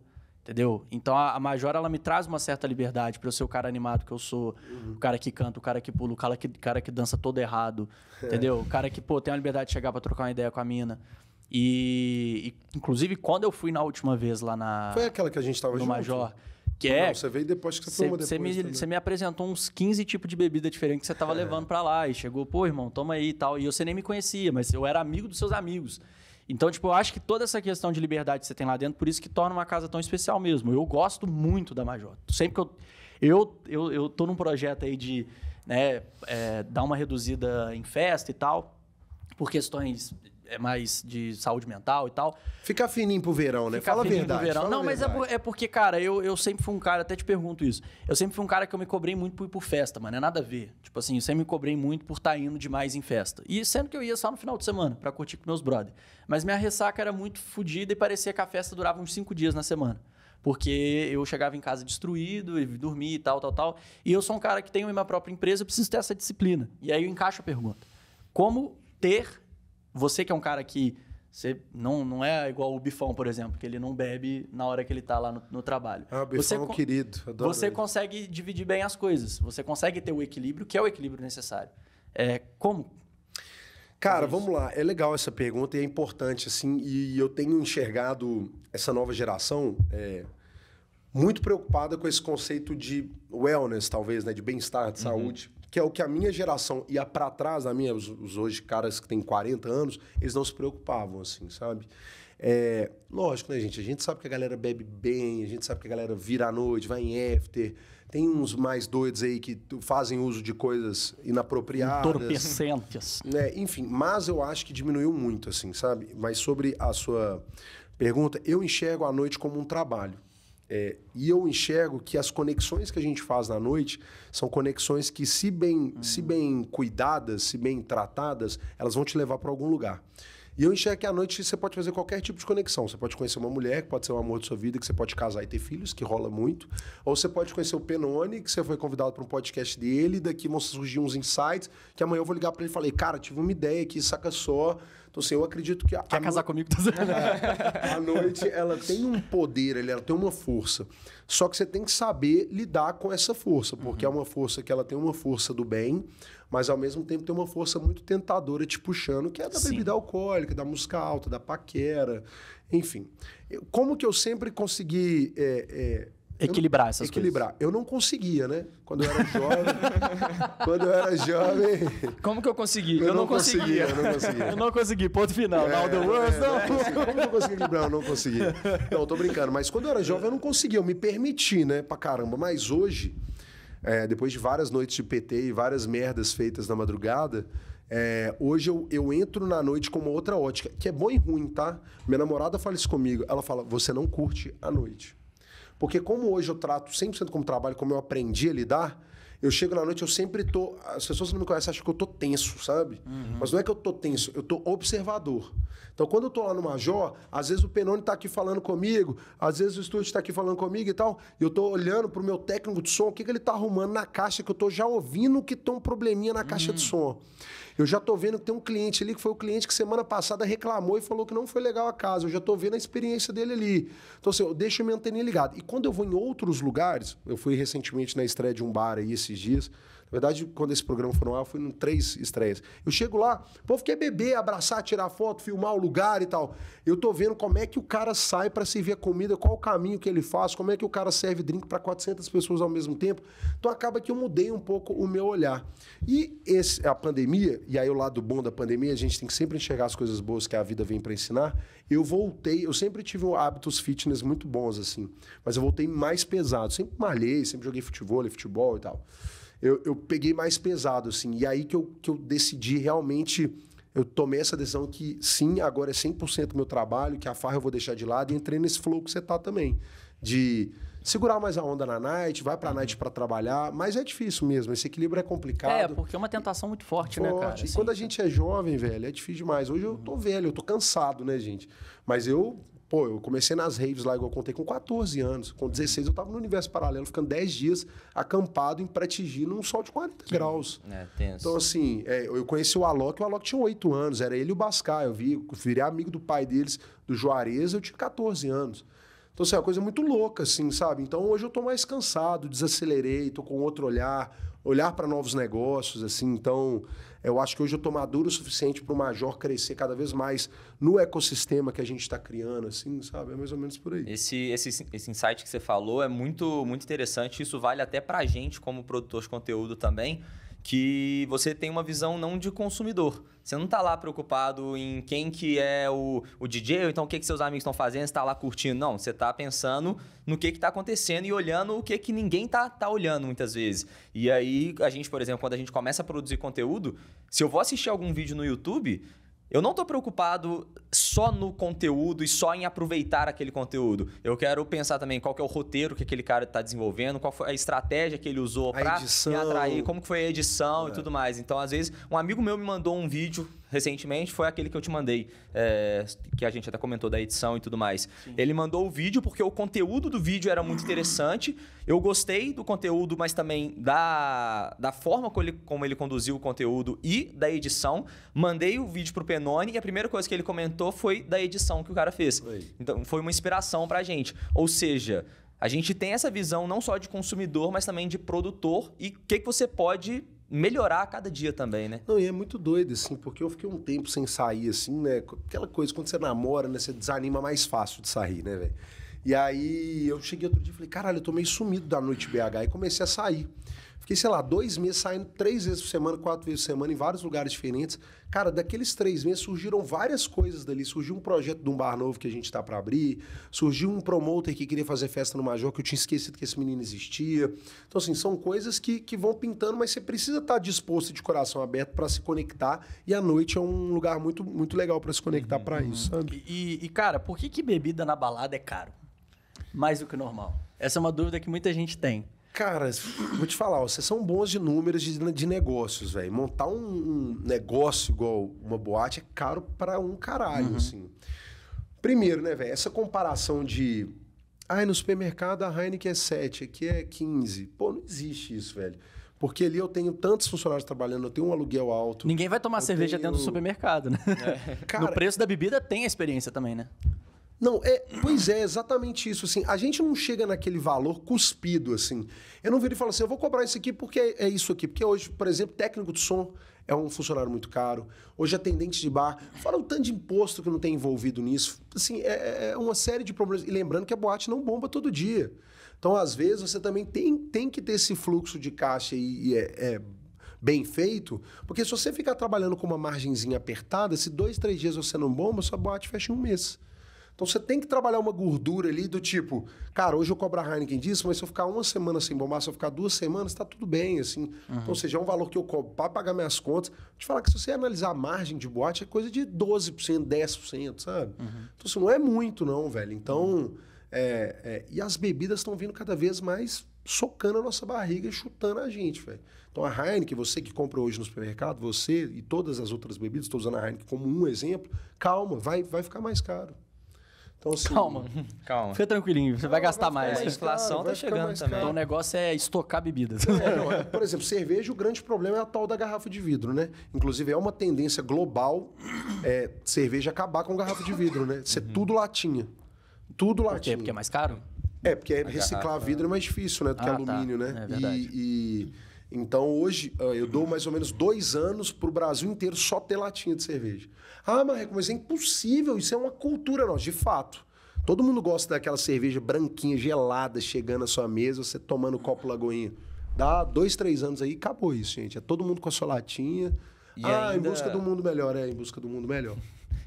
Entendeu? Então a, a Major, ela me traz uma certa liberdade para eu ser o cara animado que eu sou, uhum. o cara que canta, o cara que pula, o cara que, cara que dança todo errado, é. entendeu? O cara que, pô, tem a liberdade de chegar para trocar uma ideia com a mina. E, e, inclusive, quando eu fui na última vez lá na. Foi aquela que a gente tava no junto? Major. Que é, Não, você veio depois que você cê, tomou depois. Você me, me apresentou uns 15 tipos de bebida diferente que você tava é. levando para lá. E chegou, pô, irmão, toma aí e tal. E você nem me conhecia, mas eu era amigo dos seus amigos. Então, tipo, eu acho que toda essa questão de liberdade que você tem lá dentro, por isso que torna uma casa tão especial mesmo. Eu gosto muito da Major. Sempre que eu. Eu, eu, eu tô num projeto aí de né, é, dar uma reduzida em festa e tal, por questões é mais de saúde mental e tal. Fica fininho pro verão, né? Fica fala a verdade. Verão. Fala não, mas é, é, porque, cara, eu, eu sempre fui um cara, até te pergunto isso. Eu sempre fui um cara que eu me cobrei muito por ir por festa, mano. É nada a ver. Tipo assim, eu sempre me cobrei muito por estar tá indo demais em festa. E sendo que eu ia só no final de semana para curtir com meus brother. Mas minha ressaca era muito fodida e parecia que a festa durava uns cinco dias na semana porque eu chegava em casa destruído e dormia e tal, tal, tal. E eu sou um cara que tem uma própria empresa, eu preciso ter essa disciplina. E aí eu encaixo a pergunta: como ter você que é um cara que você não, não é igual o Bifão, por exemplo, que ele não bebe na hora que ele está lá no, no, trabalho. Ah, o Bifão é você, é um querido. Adoro você ele. consegue dividir bem as coisas. Você consegue ter o equilíbrio, que é o equilíbrio necessário. É, como? Cara, vamos lá. É legal essa pergunta e é importante, assim. E eu tenho enxergado essa nova geração é, muito preocupada com esse conceito de wellness, talvez, né? De bem-estar, de uhum. saúde que é o que a minha geração ia para trás, a minha, os, os, hoje caras que têm 40 anos, eles não se preocupavam, assim, sabe? É, lógico, né, gente? A gente sabe que a galera bebe bem, a gente sabe que a galera vira à noite, vai em after. Tem uns mais doidos aí que fazem uso de coisas inapropriadas. Entorpecentes. Né? Enfim, mas eu acho que diminuiu muito, assim, sabe? Mas sobre a sua pergunta, eu enxergo a noite como um trabalho. É, e eu enxergo que as conexões que a gente faz na noite são conexões que, se bem, se hum. bem cuidadas, se bem tratadas, elas vão te levar para algum lugar. E eu enxergo que à noite você pode fazer qualquer tipo de conexão. Você pode conhecer uma mulher, que pode ser o amor de sua vida, que você pode casar e ter filhos, que rola muito. Ou você pode conhecer o Penone, que você foi convidado para um podcast dele, daqui vão surgir uns insights, que amanhã eu vou ligar para ele e falei, cara, tive uma ideia aqui, saca só. Então, assim, eu acredito que... A, Quer a casar no... comigo? a, é. a noite, ela tem um poder, ela tem uma força. Só que você tem que saber lidar com essa força, porque uhum. é uma força que ela tem uma força do bem, mas ao mesmo tempo tem uma força muito tentadora te puxando, que é da Sim. bebida alcoólica, da música alta, da paquera, enfim. Como que eu sempre consegui... É, é, Equilibrar essas equilibrar. coisas. Equilibrar. Eu não conseguia, né? Quando eu era jovem. quando eu era jovem. Como que eu consegui? Eu, eu não, não conseguia. conseguia. Eu não conseguia. eu não consegui. Ponto final. É, the worst, não. É, não. Como que eu consegui equilibrar? Eu não conseguia. Não, tô brincando. Mas quando eu era jovem, eu não conseguia. Eu me permiti, né? Pra caramba. Mas hoje, é, depois de várias noites de PT e várias merdas feitas na madrugada, é, hoje eu, eu entro na noite com uma outra ótica, que é bom e ruim, tá? Minha namorada fala isso comigo. Ela fala: você não curte a noite. Porque como hoje eu trato 100% como trabalho, como eu aprendi a lidar, eu chego na noite, eu sempre tô... As pessoas que não me conhecem acham que eu tô tenso, sabe? Uhum. Mas não é que eu tô tenso, eu tô observador. Então, quando eu tô lá no Major, às vezes o Penone tá aqui falando comigo, às vezes o estúdio está aqui falando comigo e tal, eu tô olhando pro meu técnico de som, o que, que ele tá arrumando na caixa, que eu tô já ouvindo que tem um probleminha na caixa uhum. de hum. som. Eu já tô vendo que tem um cliente ali, que foi o cliente que semana passada reclamou e falou que não foi legal a casa. Eu já tô vendo a experiência dele ali. Então, assim, eu deixo minha anteninha ligada. E quando eu vou em outros lugares, eu fui recentemente na estreia de um bar aí esses dias, na verdade, quando esse programa foi no ar, fui em três estreias. Eu chego lá, o povo quer beber, abraçar, tirar foto, filmar o lugar e tal. Eu tô vendo como é que o cara sai para servir a comida, qual o caminho que ele faz, como é que o cara serve drink para 400 pessoas ao mesmo tempo. Então acaba que eu mudei um pouco o meu olhar. E esse, a pandemia, e aí o lado bom da pandemia, a gente tem que sempre enxergar as coisas boas que a vida vem para ensinar. Eu voltei, eu sempre tive hábitos fitness muito bons assim, mas eu voltei mais pesado, sempre malhei, sempre joguei futebol, futebol e tal eu, eu peguei mais pesado, assim. E aí que eu, que eu decidi realmente eu tomei essa decisão que sim, agora é 100% meu trabalho, que a farra eu vou deixar de lado e entrei nesse flow que você tá também, de segurar mais a onda na night, vai pra uhum. night para trabalhar, mas é difícil mesmo, esse equilíbrio é complicado. É, porque é uma tentação muito forte, forte. né, cara? E assim, quando a tá. gente é jovem, velho, é difícil demais. Hoje eu tô uhum. velho, eu tô cansado, né, gente? Mas eu Pô, eu comecei nas raves lá, igual eu contei, com 14 anos. Com 16 eu tava no universo paralelo, ficando 10 dias acampado em Pretigi num sol de 40 Sim. graus. É, tenso. Então, assim, é, eu conheci o Alok, o Alok tinha 8 anos, era ele e o Bascar. Eu vi, eu virei amigo do pai deles, do Juarez, eu tinha 14 anos. Então, assim, é uma coisa muito louca, assim, sabe? Então, hoje eu tô mais cansado, desacelerei, tô com outro olhar, olhar para novos negócios, assim. Então, eu acho que hoje eu estou maduro o suficiente para o Major crescer cada vez mais no ecossistema que a gente está criando, assim, sabe? É mais ou menos por aí. Esse, esse, esse insight que você falou é muito, muito interessante. Isso vale até para a gente como produtor de conteúdo também que você tem uma visão não de consumidor. Você não está lá preocupado em quem que é o, o DJ, ou então o que, que seus amigos estão fazendo, está lá curtindo. Não, você está pensando no que está acontecendo e olhando o que, que ninguém está tá olhando muitas vezes. E aí, a gente, por exemplo, quando a gente começa a produzir conteúdo, se eu vou assistir algum vídeo no YouTube, eu não estou preocupado só no conteúdo e só em aproveitar aquele conteúdo. Eu quero pensar também qual é o roteiro que aquele cara está desenvolvendo, qual foi a estratégia que ele usou para atrair, como que foi a edição é. e tudo mais. Então, às vezes, um amigo meu me mandou um vídeo recentemente foi aquele que eu te mandei, é, que a gente até comentou da edição e tudo mais. Sim. Ele mandou o vídeo porque o conteúdo do vídeo era muito interessante. Eu gostei do conteúdo, mas também da, da forma como ele, como ele conduziu o conteúdo e da edição. Mandei o vídeo pro Penone e a primeira coisa que ele comentou foi da edição que o cara fez. Foi. Então foi uma inspiração pra gente. Ou seja, a gente tem essa visão não só de consumidor, mas também de produtor e o que, que você pode melhorar a cada dia também, né? Não, e é muito doido, assim, porque eu fiquei um tempo sem sair, assim, né? Aquela coisa, quando você namora, né? Você desanima mais fácil de sair, né, velho? E aí eu cheguei outro dia e falei, caralho, eu tô meio sumido da noite BH. E comecei a sair. Fiquei, sei lá, dois meses saindo três vezes por semana, quatro vezes por semana, em vários lugares diferentes. Cara, daqueles três meses surgiram várias coisas dali. Surgiu um projeto de um bar novo que a gente está para abrir, surgiu um promoter que queria fazer festa no Major, que eu tinha esquecido que esse menino existia. Então, assim, são coisas que, que vão pintando, mas você precisa estar tá disposto de coração aberto para se conectar. E a noite é um lugar muito, muito legal para se conectar uhum, para isso, sabe? E, e, cara, por que, que bebida na balada é caro? Mais do que normal. Essa é uma dúvida que muita gente tem. Cara, vou te falar, vocês são bons de números de, de negócios, velho. Montar um, um, negócio igual uma boate é caro para um caralho, uhum. assim. Primeiro, né, velho, essa comparação de. Ai, ah, no supermercado a Heineken é 7, aqui é 15. Pô, não existe isso, velho. Porque ali eu tenho tantos funcionários trabalhando, eu tenho um aluguel alto. Ninguém vai tomar cerveja tenho... dentro do supermercado, né? É. Cara, no preço da bebida tem a experiência também, né? Não, é, pois é, exatamente isso. Assim, a gente não chega naquele valor cuspido, assim. Eu não viro e falo assim, eu vou cobrar isso aqui porque é isso aqui. Porque hoje, por exemplo, técnico de som é um funcionário muito caro. Hoje, atendente de bar. Fora o tanto de imposto que não tem envolvido nisso. Assim, é, é, é uma série de problemas. E lembrando que a boate não bomba todo dia. Então, às vezes, você também tem, tem que ter esse fluxo de caixa e, e é, é bem feito, porque se você ficar trabalhando com uma margenzinha apertada, se dois, três dias você não bomba, sua boate fecha em um mês. Então você tem que trabalhar uma gordura ali do tipo, cara, hoje eu cobro a Heineken disso, mas se eu ficar uma semana sem bombar, se eu ficar duas semanas, tá tudo bem, assim. Uhum. Então, ou seja, é um valor que eu cobro para pagar minhas contas. Vou te falar que se você analisar a margem de boate, é coisa de 12%, 10%, sabe? Uhum. Então, isso assim, não é muito, não, velho. Então, é, é, e as bebidas estão vindo cada vez mais socando a nossa barriga e chutando a gente, velho. Então a Heineken, você que compra hoje no supermercado, você e todas as outras bebidas, estou usando a Heineken como um exemplo, calma, vai, vai ficar mais caro. Então, assim, calma, calma. Fica tranquilinho, você vai gastar vai mais. mais. A inflação está chegando também. Então, o negócio é estocar bebidas. É, não, é, por exemplo, cerveja, o grande problema é a tal da garrafa de vidro, né? Inclusive, é uma tendência global é, cerveja acabar com garrafa de vidro, né? Ser é uhum. tudo latinha. Tudo latinha. Por quê? Porque é mais caro? É, porque é reciclar garrafa... vidro é mais difícil, né? Do que ah, tá. alumínio, tá. né? É verdade. e... e... Então hoje ah, eu dou mais ou menos dois anos para o Brasil inteiro só ter latinha de cerveja. Ah, Marreco, mas é impossível, isso é uma cultura nossa, de fato. Todo mundo gosta daquela cerveja branquinha, gelada, chegando à sua mesa, você tomando o copo lagoinha. Dá dois, três anos aí, acabou isso, gente. É todo mundo com a sua latinha. E ah, ainda... em busca do mundo melhor, é, em busca do mundo melhor.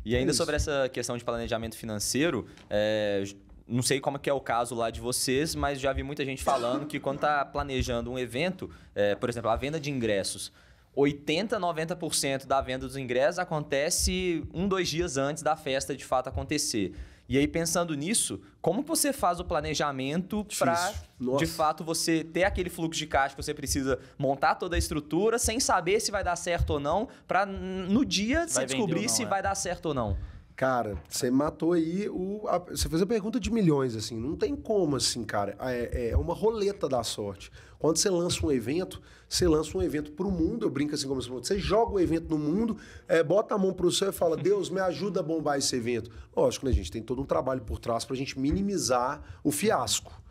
E ainda é sobre essa questão de planejamento financeiro, é, não sei como é que é o caso lá de vocês, mas já vi muita gente falando que quando está planejando um evento, é, por exemplo, a venda de ingressos, 80, 90% da venda dos ingressos acontece um, dois dias antes da festa de fato acontecer. E aí, pensando nisso, como você faz o planejamento para, de fato, você ter aquele fluxo de caixa que você precisa montar toda a estrutura sem saber se vai dar certo ou não, para no dia vai se descobrir não, se é? vai dar certo ou não? Cara, você matou aí o. A, você fez a pergunta de milhões, assim. Não tem como, assim, cara. É, é uma roleta da sorte. Quando você lança um evento, você lança um evento para o mundo. Eu brinco assim como você falou. Você joga o evento no mundo, é, bota a mão pro céu e fala: Deus, me ajuda a bombar esse evento. Lógico, né, gente? Tem todo um trabalho por trás para a gente minimizar o fiasco.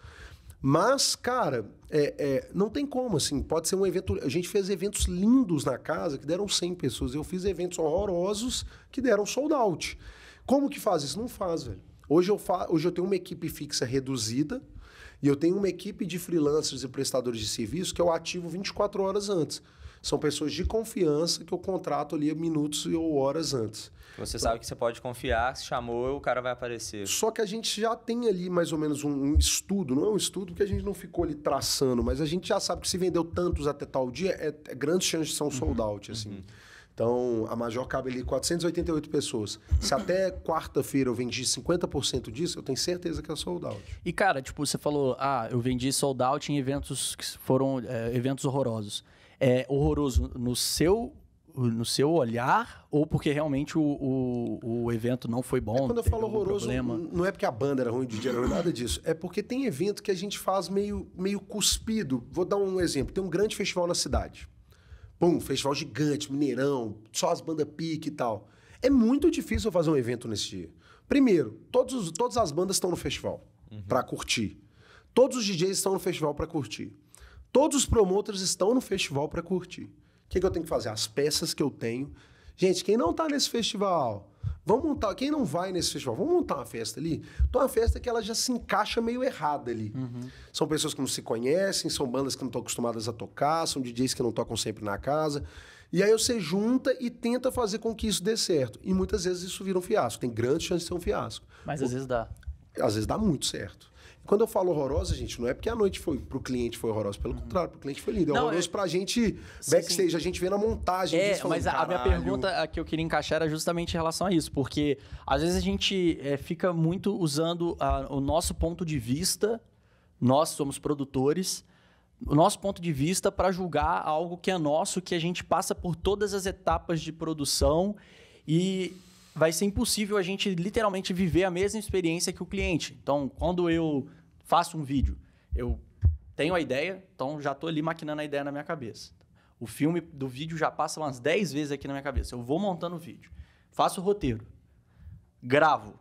Mas, cara, é, é, não tem como, assim, pode ser um evento... A gente fez eventos lindos na casa que deram 100 pessoas. Eu fiz eventos horrorosos que deram sold out. Como que faz isso? Não faz, velho. Hoje eu, fa... Hoje eu tenho uma equipe fixa reduzida, e eu tenho uma equipe de freelancers e prestadores de serviço que eu ativo 24 horas antes. São pessoas de confiança que eu contrato ali minutos ou horas antes. Você sabe que você pode confiar, se chamou, o cara vai aparecer. Só que a gente já tem ali mais ou menos um, um estudo, não é um estudo que a gente não ficou ali traçando, mas a gente já sabe que se vendeu tantos até tal dia, é, é grandes chances de ser um uhum. sold out, uhum, assim. Uhum. Então, a Major cabe ali 488 pessoas. Se até quarta-feira eu vendi 50% disso, eu tenho certeza que é sold out. E, cara, tipo, você falou, ah, eu vendi sold out em eventos que foram é, eventos horrorosos. É horroroso no seu no seu olhar ou porque realmente o, o, o evento não foi bom? É quando eu falo horroroso, problema. não é porque a banda era ruim de dinheiro, é nada disso. É porque tem evento que a gente faz meio, meio cuspido. Vou dar um exemplo. Tem um grande festival na cidade. Pum, festival gigante, Mineirão, só as bandas pique e tal. É muito difícil fazer um evento nesse dia. Primeiro, todos, todas as bandas estão no festival uhum. para curtir. Todos os DJs estão no festival para curtir. Todos os promotores estão no festival para curtir que, que eu tenho que fazer? As peças que eu tenho. Gente, quem não está nesse festival, vamos montar. Quem não vai nesse festival, vamos montar uma festa ali. Então, uma festa é que ela já se encaixa meio errada ali. Uhum. São pessoas que não se conhecem, são bandas que não estão acostumadas a tocar, são DJs que não tocam sempre na casa. E aí você junta e tenta fazer com que isso dê certo. E muitas vezes isso vira um fiasco. Tem grandes chances de ser um fiasco. Mas às vezes dá. Às vezes dá muito certo. Quando eu falo horrorosa, gente, não é porque a noite foi pro cliente foi horrorosa, pelo uhum. contrário, pro cliente foi lindo. É horroroso é... pra gente sim, backstage, sim. a gente vê na montagem é, Mas a minha pergunta que eu queria encaixar era justamente em relação a isso, porque às vezes a gente é, fica muito usando a, ah, o nosso ponto de vista, nós somos produtores, o nosso ponto de vista para julgar algo que é nosso, que a gente passa por todas as etapas de produção e vai ser impossível a gente literalmente viver a mesma experiência que o cliente. Então, quando eu faço um vídeo, eu tenho a ideia, então já estou ali maquinando a ideia na minha cabeça. O filme do vídeo já passa umas 10 vezes aqui na minha cabeça. Eu vou montando o vídeo, faço o roteiro, gravo,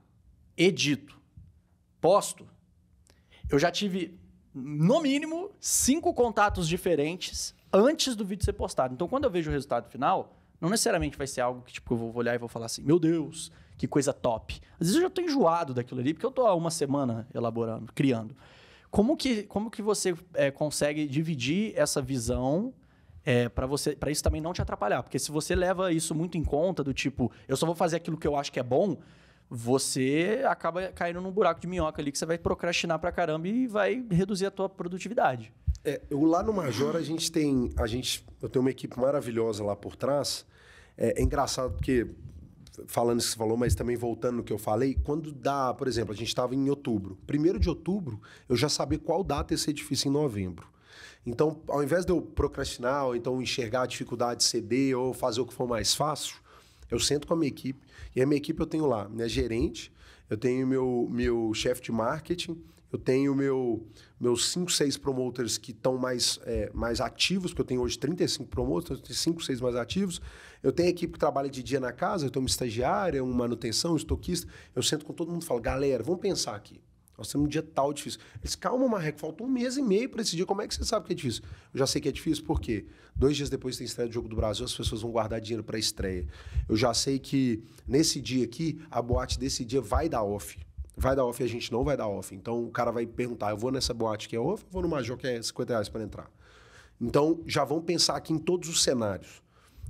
edito, posto. Eu já tive, no mínimo, cinco contatos diferentes antes do vídeo ser postado. Então, quando eu vejo o resultado final, não necessariamente vai ser algo que, tipo, eu vou olhar e vou falar assim, meu Deus, que coisa top. Às vezes eu já estou enjoado daquilo ali, porque eu estou há uma semana elaborando, criando. Como que, como que você é, consegue dividir essa visão é, eh, para você para isso também não te atrapalhar? Porque se você leva isso muito em conta, do tipo, eu só vou fazer aquilo que eu acho que é bom, você acaba caindo num buraco de minhoca ali que você vai procrastinar pra caramba e vai reduzir a tua produtividade. É, eu, lá no Major a gente tem. A gente, eu tenho uma equipe maravilhosa lá por trás é, é, engraçado porque, falando isso que você falou, mas também voltando no que eu falei, quando dá, por exemplo, a gente estava em outubro. Primeiro de outubro, eu já sabia qual data ia ser difícil em novembro. Então, ao invés de eu procrastinar, ou então enxergar a dificuldade, ceder ou fazer o que for mais fácil, eu sento com a minha equipe. E a minha equipe eu tenho lá minha gerente, eu tenho meu, meu chefe de marketing, eu tenho meu, meus 5, 6 promoters que estão mais, é, mais ativos, que eu tenho hoje 35 promoters, então eu tenho 5, 6 mais ativos. Eu tenho equipe que trabalha de dia na casa, eu tenho uma estagiária, uma manutenção, um estoquista. Eu sento com todo mundo e falo, galera, vamos pensar aqui. Nós temos um dia tal difícil. Eles, calma, Marreco, Faltou um mês e meio para esse dia. Como é que você sabe que é difícil? Eu já sei que é difícil porque dois dias depois tem estreia do Jogo do Brasil, as pessoas vão guardar dinheiro para estreia. Eu já sei que nesse dia aqui, a boate desse dia vai dar off vai dar off e a gente não vai dar off. Então o cara vai perguntar: eu vou nessa boate que é off, eu vou no Major que é 50 reais para entrar. Então já vão pensar aqui em todos os cenários.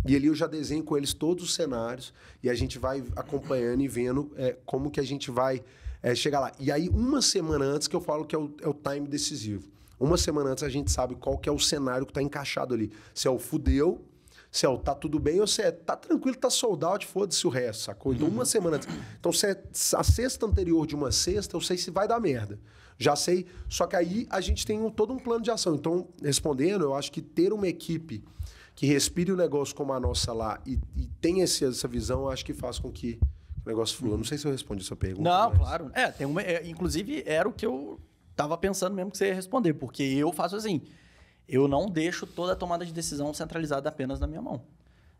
E ali eu já desenho com eles todos os cenários e a gente vai acompanhando e vendo é, como que a gente vai é, chegar lá. E aí, uma semana antes que eu falo que é o, é o time decisivo. Uma semana antes a gente sabe qual que é o cenário que está encaixado ali. Se é o fudeu, se é o tá tudo bem ou se é tá tranquilo, tá soldado foda-se o resto, sacou? Então, uma uhum. semana antes. Então, se é a sexta anterior de uma sexta, eu sei se vai dar merda. Já sei. Só que aí a gente tem um, todo um plano de ação. Então, respondendo, eu acho que ter uma equipe que respire o negócio como a nossa lá e, e tem esse, essa visão, eu acho que faz com que o negócio flua. Não uhum. sei se eu respondi sua pergunta. Não, mas... claro. É, tem uma, é, inclusive, era o que eu tava pensando mesmo que você ia responder, porque eu faço assim eu não deixo toda a tomada de decisão centralizada apenas na minha mão.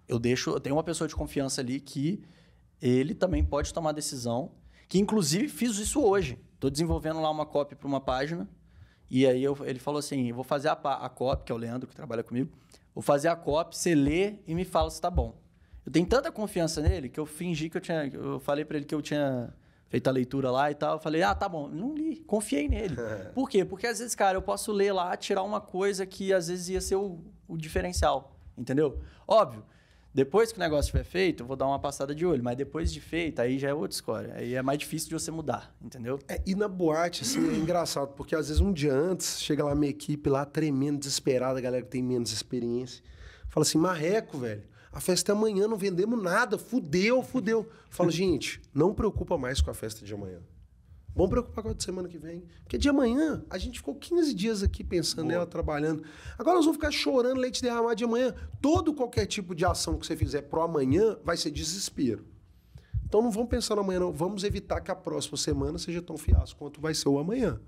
Eu deixo, eu tenho uma pessoa de confiança ali que ele também pode tomar decisão, que inclusive fiz isso hoje. Estou desenvolvendo lá uma copy para uma página e aí eu, ele falou assim, vou fazer a, a copy, que é o Leandro que trabalha comigo, vou fazer a copy, você lê e me fala se está bom. Eu tenho tanta confiança nele que eu fingi que eu tinha, eu falei para ele que eu tinha feito a leitura lá e tal. Eu falei, ah, tá bom. Não li, confiei nele. Por quê? Porque às vezes, cara, eu posso ler lá, tirar uma coisa que às vezes ia ser o, o diferencial, entendeu? Óbvio. Depois que o negócio estiver feito, eu vou dar uma passada de olho. Mas depois de feito, aí já é outra história. Aí é mais difícil de você mudar, entendeu? É, e na boate, assim, é engraçado, porque às vezes um dia antes, chega lá minha equipe lá tremendo, desesperada, a galera que tem menos experiência. Fala assim, marreco, velho a festa é amanhã, não vendemos nada, fudeu, fudeu. Falo, gente, não preocupa mais com a festa de amanhã. Vamos preocupar com a de semana que vem. Porque de amanhã, a gente ficou 15 dias aqui pensando Boa. nela, né, trabalhando. Agora nós vamos ficar chorando leite derramado de amanhã. Todo qualquer tipo de ação que você fizer pro amanhã vai ser desespero. Então não vamos pensar no amanhã, não. Vamos evitar que a próxima semana seja tão fiasco quanto vai ser o amanhã.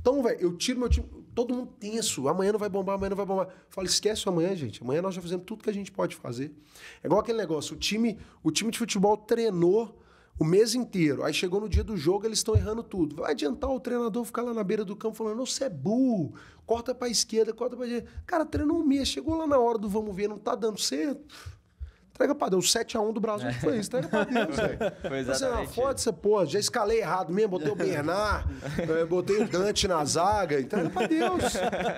Então, velho, eu tiro meu time todo mundo tenso, amanhã não vai bombar, amanhã não vai bombar. Fala, esquece o amanhã, gente. Amanhã nós já fazemos tudo que a gente pode fazer. É igual aquele negócio, o time, o time de futebol treinou o mês inteiro. Aí chegou no dia do jogo, eles estão errando tudo. Vai adiantar o treinador ficar lá na beira do campo falando: você é burro, corta para esquerda, corta para direita. Cara, treinou um mês, chegou lá na hora do vamos ver, não tá dando certo Entrega pra Deus. 7x1 do Brasil foi isso. Entrega pra Deus, velho. Foi assim, ah, exatamente. Você, foda se porra. Já escalei errado mesmo. Botei o Bernard, eh, botei o Dante na zaga. Entrega pra Deus.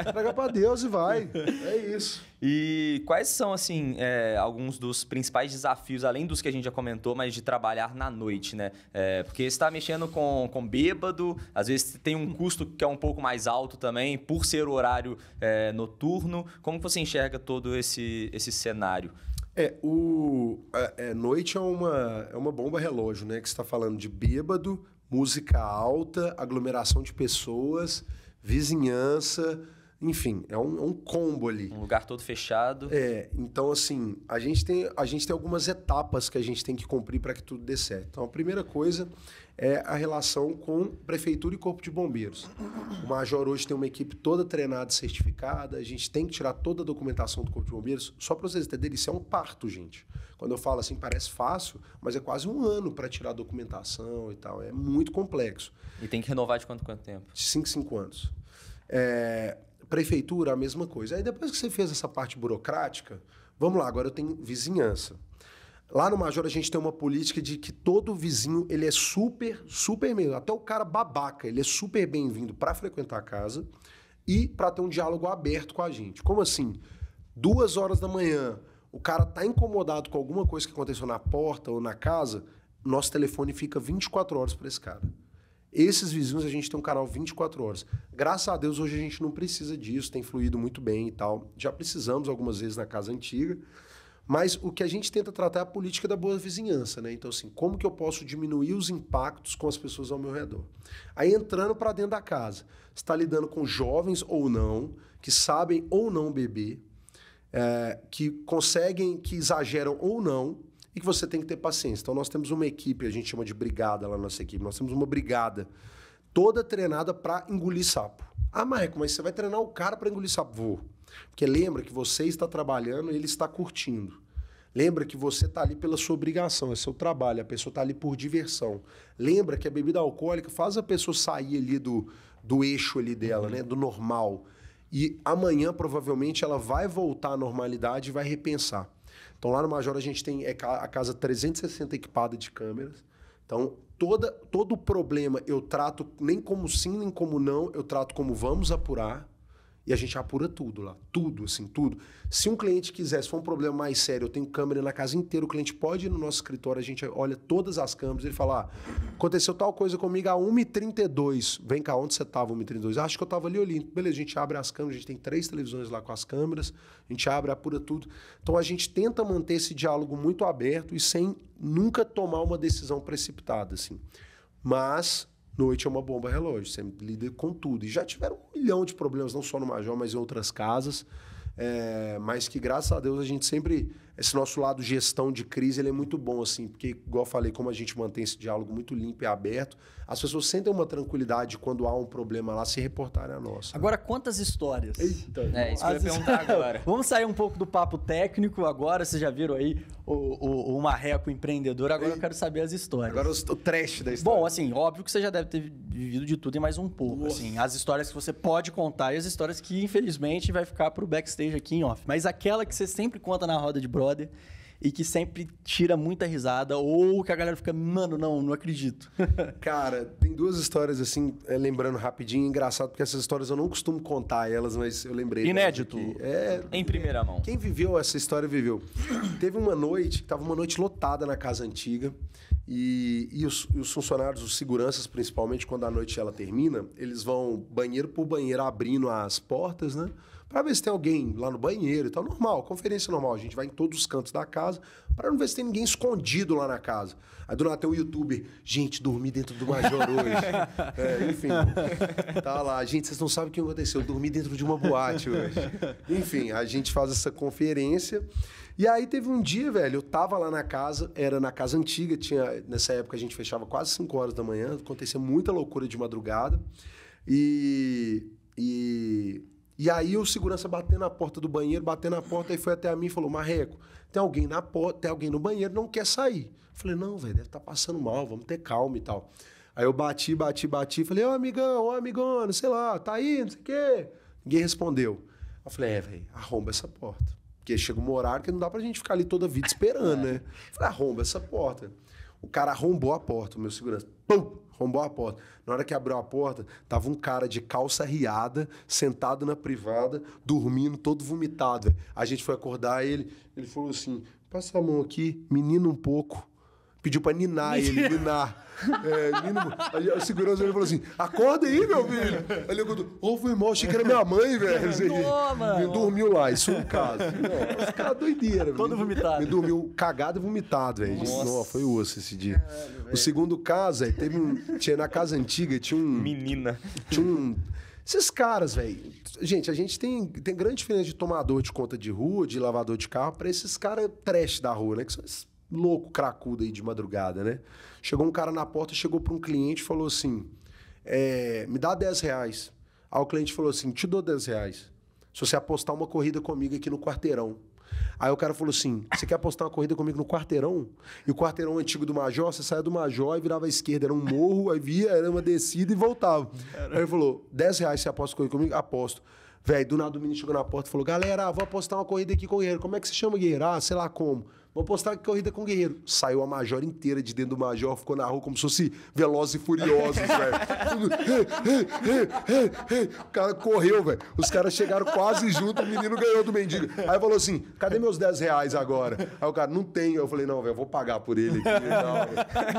Entrega pra Deus e vai. É isso. E quais são, assim, é, alguns dos principais desafios, além dos que a gente já comentou, mas de trabalhar na noite, né? É, porque você está mexendo com, com bêbado, às vezes tem um custo que é um pouco mais alto também, por ser o horário é, noturno. Como você enxerga todo esse, esse cenário? É, o, é, noite é uma, é uma bomba relógio, né? Que está falando de bêbado, música alta, aglomeração de pessoas, vizinhança enfim, é um, é um combo ali. Um lugar todo fechado. É, então assim, a gente tem, a gente tem algumas etapas que a gente tem que cumprir para que tudo dê certo. Então a primeira coisa é a relação com prefeitura e corpo de bombeiros. O Major hoje tem uma equipe toda treinada e certificada, a gente tem que tirar toda a documentação do corpo de bombeiros. Só para vocês entenderem, isso é um parto, gente. Quando eu falo assim, parece fácil, mas é quase um ano para tirar a documentação e tal. É muito complexo. E tem que renovar de quanto, quanto tempo? Cinco, cinco anos. É, Prefeitura, a mesma coisa. Aí depois que você fez essa parte burocrática, vamos lá, agora eu tenho vizinhança. Lá no Major a gente tem uma política de que todo vizinho ele é super, super mesmo. Até o cara babaca, ele é super bem-vindo para frequentar a casa e para ter um diálogo aberto com a gente. Como assim? Duas horas da manhã, o cara tá incomodado com alguma coisa que aconteceu na porta ou na casa, nosso telefone fica 24 horas para esse cara. Esses vizinhos a gente tem um canal 24 horas. Graças a Deus hoje a gente não precisa disso, tem fluído muito bem e tal. Já precisamos algumas vezes na casa antiga, mas o que a gente tenta tratar é a política da boa vizinhança, né? Então assim, como que eu posso diminuir os impactos com as pessoas ao meu redor? Aí entrando para dentro da casa, está lidando com jovens ou não, que sabem ou não beber, é, que conseguem, que exageram ou não, e que você tem que ter paciência. Então nós temos uma equipe, a gente chama de brigada lá na nossa equipe, nós temos uma brigada toda treinada para engolir sapo. Ah, Marco, mas você vai treinar o cara para engolir sapo? Vou. Porque lembra que você está trabalhando e ele está curtindo. Lembra que você está ali pela sua obrigação, é seu trabalho, a pessoa está ali por diversão. Lembra que a bebida alcoólica faz a pessoa sair ali do, do eixo ali dela, uhum. né? Do normal. E amanhã, provavelmente, ela vai voltar à normalidade e vai repensar. Então lá no Major a gente tem é a casa 360 equipada de câmeras. Então toda, todo problema eu trato nem como sim, nem como não, eu trato como vamos apurar. E a gente apura tudo lá. Tudo, assim, tudo. Se um cliente quiser, se for um problema mais sério, eu tenho câmera na casa inteira, o cliente pode ir no nosso escritório, a gente olha todas as câmeras, ele fala: ah, aconteceu tal coisa comigo a 1h32. Vem cá, onde você estava 1h32? Ah, acho que eu estava ali olhando. Beleza, a gente abre as câmeras, a gente tem três televisões lá com as câmeras, a gente abre, apura tudo. Então a gente tenta manter esse diálogo muito aberto e sem nunca tomar uma decisão precipitada, assim. Mas Noite é uma bomba relógio, você lida com tudo. E já tiveram um milhão de problemas, não só no Major, mas em outras casas. É, mas que graças a Deus a gente sempre esse nosso lado gestão de crise ele é muito bom, assim, porque, igual falei, como a gente mantém esse diálogo muito limpo e aberto, as pessoas sentem uma tranquilidade quando há um problema lá se reportarem a nós. Né? Agora, né? quantas histórias? Eita, é, isso que eu ia perguntar agora. Vamos sair um pouco do papo técnico agora, vocês já viram aí o, o, o marreco empreendedor, agora Ei, eu quero saber as histórias. Agora o trash da história. Bom, assim, óbvio que você já deve ter vivido de tudo e mais um pouco, assim, as histórias que você pode contar e as histórias que, infelizmente, vai ficar pro backstage aqui em off. Mas aquela que você sempre conta na roda de brother e que sempre tira muita risada ou que a galera fica, mano, não, não acredito. Cara, tem duas histórias assim, é, lembrando rapidinho, engraçado porque essas histórias eu não costumo contar elas, mas eu lembrei. Inédito. É, em primeira mão. Quem viveu essa história viveu. Teve uma noite, estava uma noite lotada na casa antiga e, e os, os, funcionários, os seguranças principalmente, quando a noite ela termina, eles vão banheiro por banheiro abrindo as portas, né? para ver se tem alguém lá no banheiro e tal. Normal, conferência normal. A gente vai em todos os cantos da casa para não ver se tem ninguém escondido lá na casa. Aí do nada tem um youtuber. Gente, dormi dentro do Major hoje. é, enfim. Tá lá. Gente, vocês não sabem o que aconteceu. Eu dormi dentro de uma boate hoje. Enfim, a gente faz essa conferência. E aí teve um dia, velho, eu tava lá na casa, era na casa antiga, tinha nessa época a gente fechava quase 5 horas da manhã, acontecia muita loucura de madrugada. E e e aí o segurança bateu na porta do banheiro, bateu na porta, e foi até a mim e falou: Marreco, tem alguém na porta, tem alguém no banheiro, não quer sair. falei, não, velho, deve estar tá passando mal, vamos ter calma e tal. Aí eu bati, bati, bati, falei, ô amigão, ô amigona, sei lá, tá aí, não sei o quê. Ninguém respondeu. Eu falei, é, velho, arromba essa porta. Porque chega um horário que não dá pra gente ficar ali toda a vida esperando, é. né? falei, arromba essa porta. O cara arrombou a porta, o meu segurança. Pum! Arrombou a porta. Na hora que abriu a porta, tava um cara de calça riada, sentado na privada, dormindo, todo vomitado. Véio. A gente foi acordar ele, ele falou assim: passa a mão aqui, menina um pouco pediu pra ninar ele, ninar. É, mínimo. Aí o segurança ele falou assim: acorda aí, meu filho. Aí ele contou: ô, foi mal, achei que era minha mãe, velho. Me dormiu lá, isso é um caso. Não, esse é doideira, Todo vomitado. Me dormiu cagado e vomitado, velho. Nossa, foi osso esse dia. Caralho, o segundo caso, aí teve um. Tinha na casa antiga, tinha um. Menina. Tinha um. Esses caras, velho. Gente, a gente tem, tem grande diferença de tomador de conta de rua, de lavador de carro, para esses caras trash da rua, né? Que são esses louco cracudo aí de madrugada, né? Chegou um cara na porta, chegou para um cliente e falou assim: é, me dá 10 reais. Aí o cliente falou assim: te dou 10 reais. Se você apostar uma corrida comigo aqui no quarteirão. Aí o cara falou assim: você quer apostar uma corrida comigo no quarteirão? E o quarteirão é antigo do Major, você saia do Major e virava à esquerda, era um morro, aí via, era uma descida e voltava. Aí ele falou: 10 reais você aposta corrida comigo? Aposto. Velho, do nada o menino chegou na porta e falou: Galera, vou apostar uma corrida aqui com o Guerreiro. Como é que se chama Guerreiro? Ah, sei lá como. Vou apostar aqui corrida com o Guerreiro. Saiu a Major inteira de dentro do Major, ficou na rua como se fosse velozes e furiosos, velho. o cara correu, velho. Os caras chegaram quase junto, o menino ganhou do mendigo. Aí falou assim: cadê meus 10 reais agora? Aí o cara, não tem. Eu falei: não, velho, vou pagar por ele aqui. Não,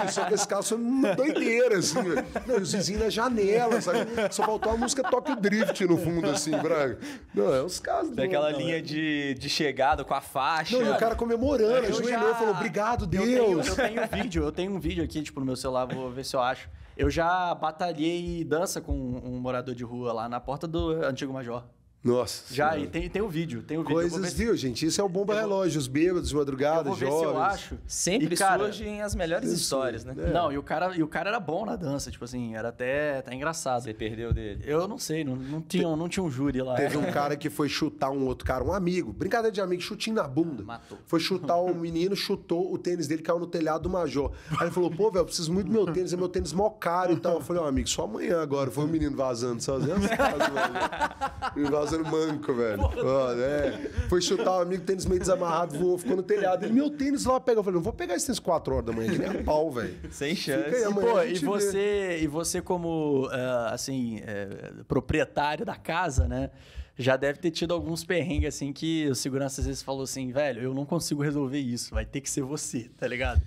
né, Só que esse cara são doideira, assim, velho. Os vizinhos na janela, sabe? Só faltou a música Toque Drift no fundo, assim, velho. Braga. Não, é os casos. Daquela linha é. de, de chegada com a faixa. Não, e o cara comemorando, é, ajoelhou já... falou, obrigado, Deus. Eu tenho, eu tenho um vídeo, eu tenho um vídeo aqui, tipo, no meu celular, vou ver se eu acho. Eu já batalhei dança com um morador de rua lá na porta do antigo Major. Nossa. Já, senhora. e tem, tem o um vídeo, tem o um vídeo. Coisas, viu, gente? Isso é o bomba relógio, os bêbados, madrugada, jovens. vou jovens. eu acho. Sempre e, cara, surgem as melhores histórias, né? É. Não, e o, cara, e o cara era bom na dança, tipo assim, era até, até engraçado. Você perdeu dele? Eu não sei, não, não, tinha, Te... não tinha um júri lá. Teve um cara que foi chutar um outro cara, um amigo, brincadeira de amigo, chutinho na bunda. Ah, matou. Foi chutar um menino, chutou, o tênis dele caiu no telhado do Major. Aí ele falou, pô, velho, eu preciso muito do meu tênis, é meu tênis mó caro e tal. Eu falei, ó, oh, amigo, só amanhã agora. Foi o um menino vazando sozinho. vazando fazendo manco, velho. Mano, é. Foi chutar um amigo, tênis meio desamarrado, voou, ficou no telhado. E meu tênis lá pega. Eu falei, não vou pegar esse tênis 4 horas da manhã, que nem a pau, velho. Sem chance. Aí, e, pô, e você, e você, como uh, assim, uh, proprietário da casa, né? já deve ter tido alguns perrengues, assim, que o segurança às vezes falou assim, velho, eu não consigo resolver isso, vai ter que ser você, tá ligado?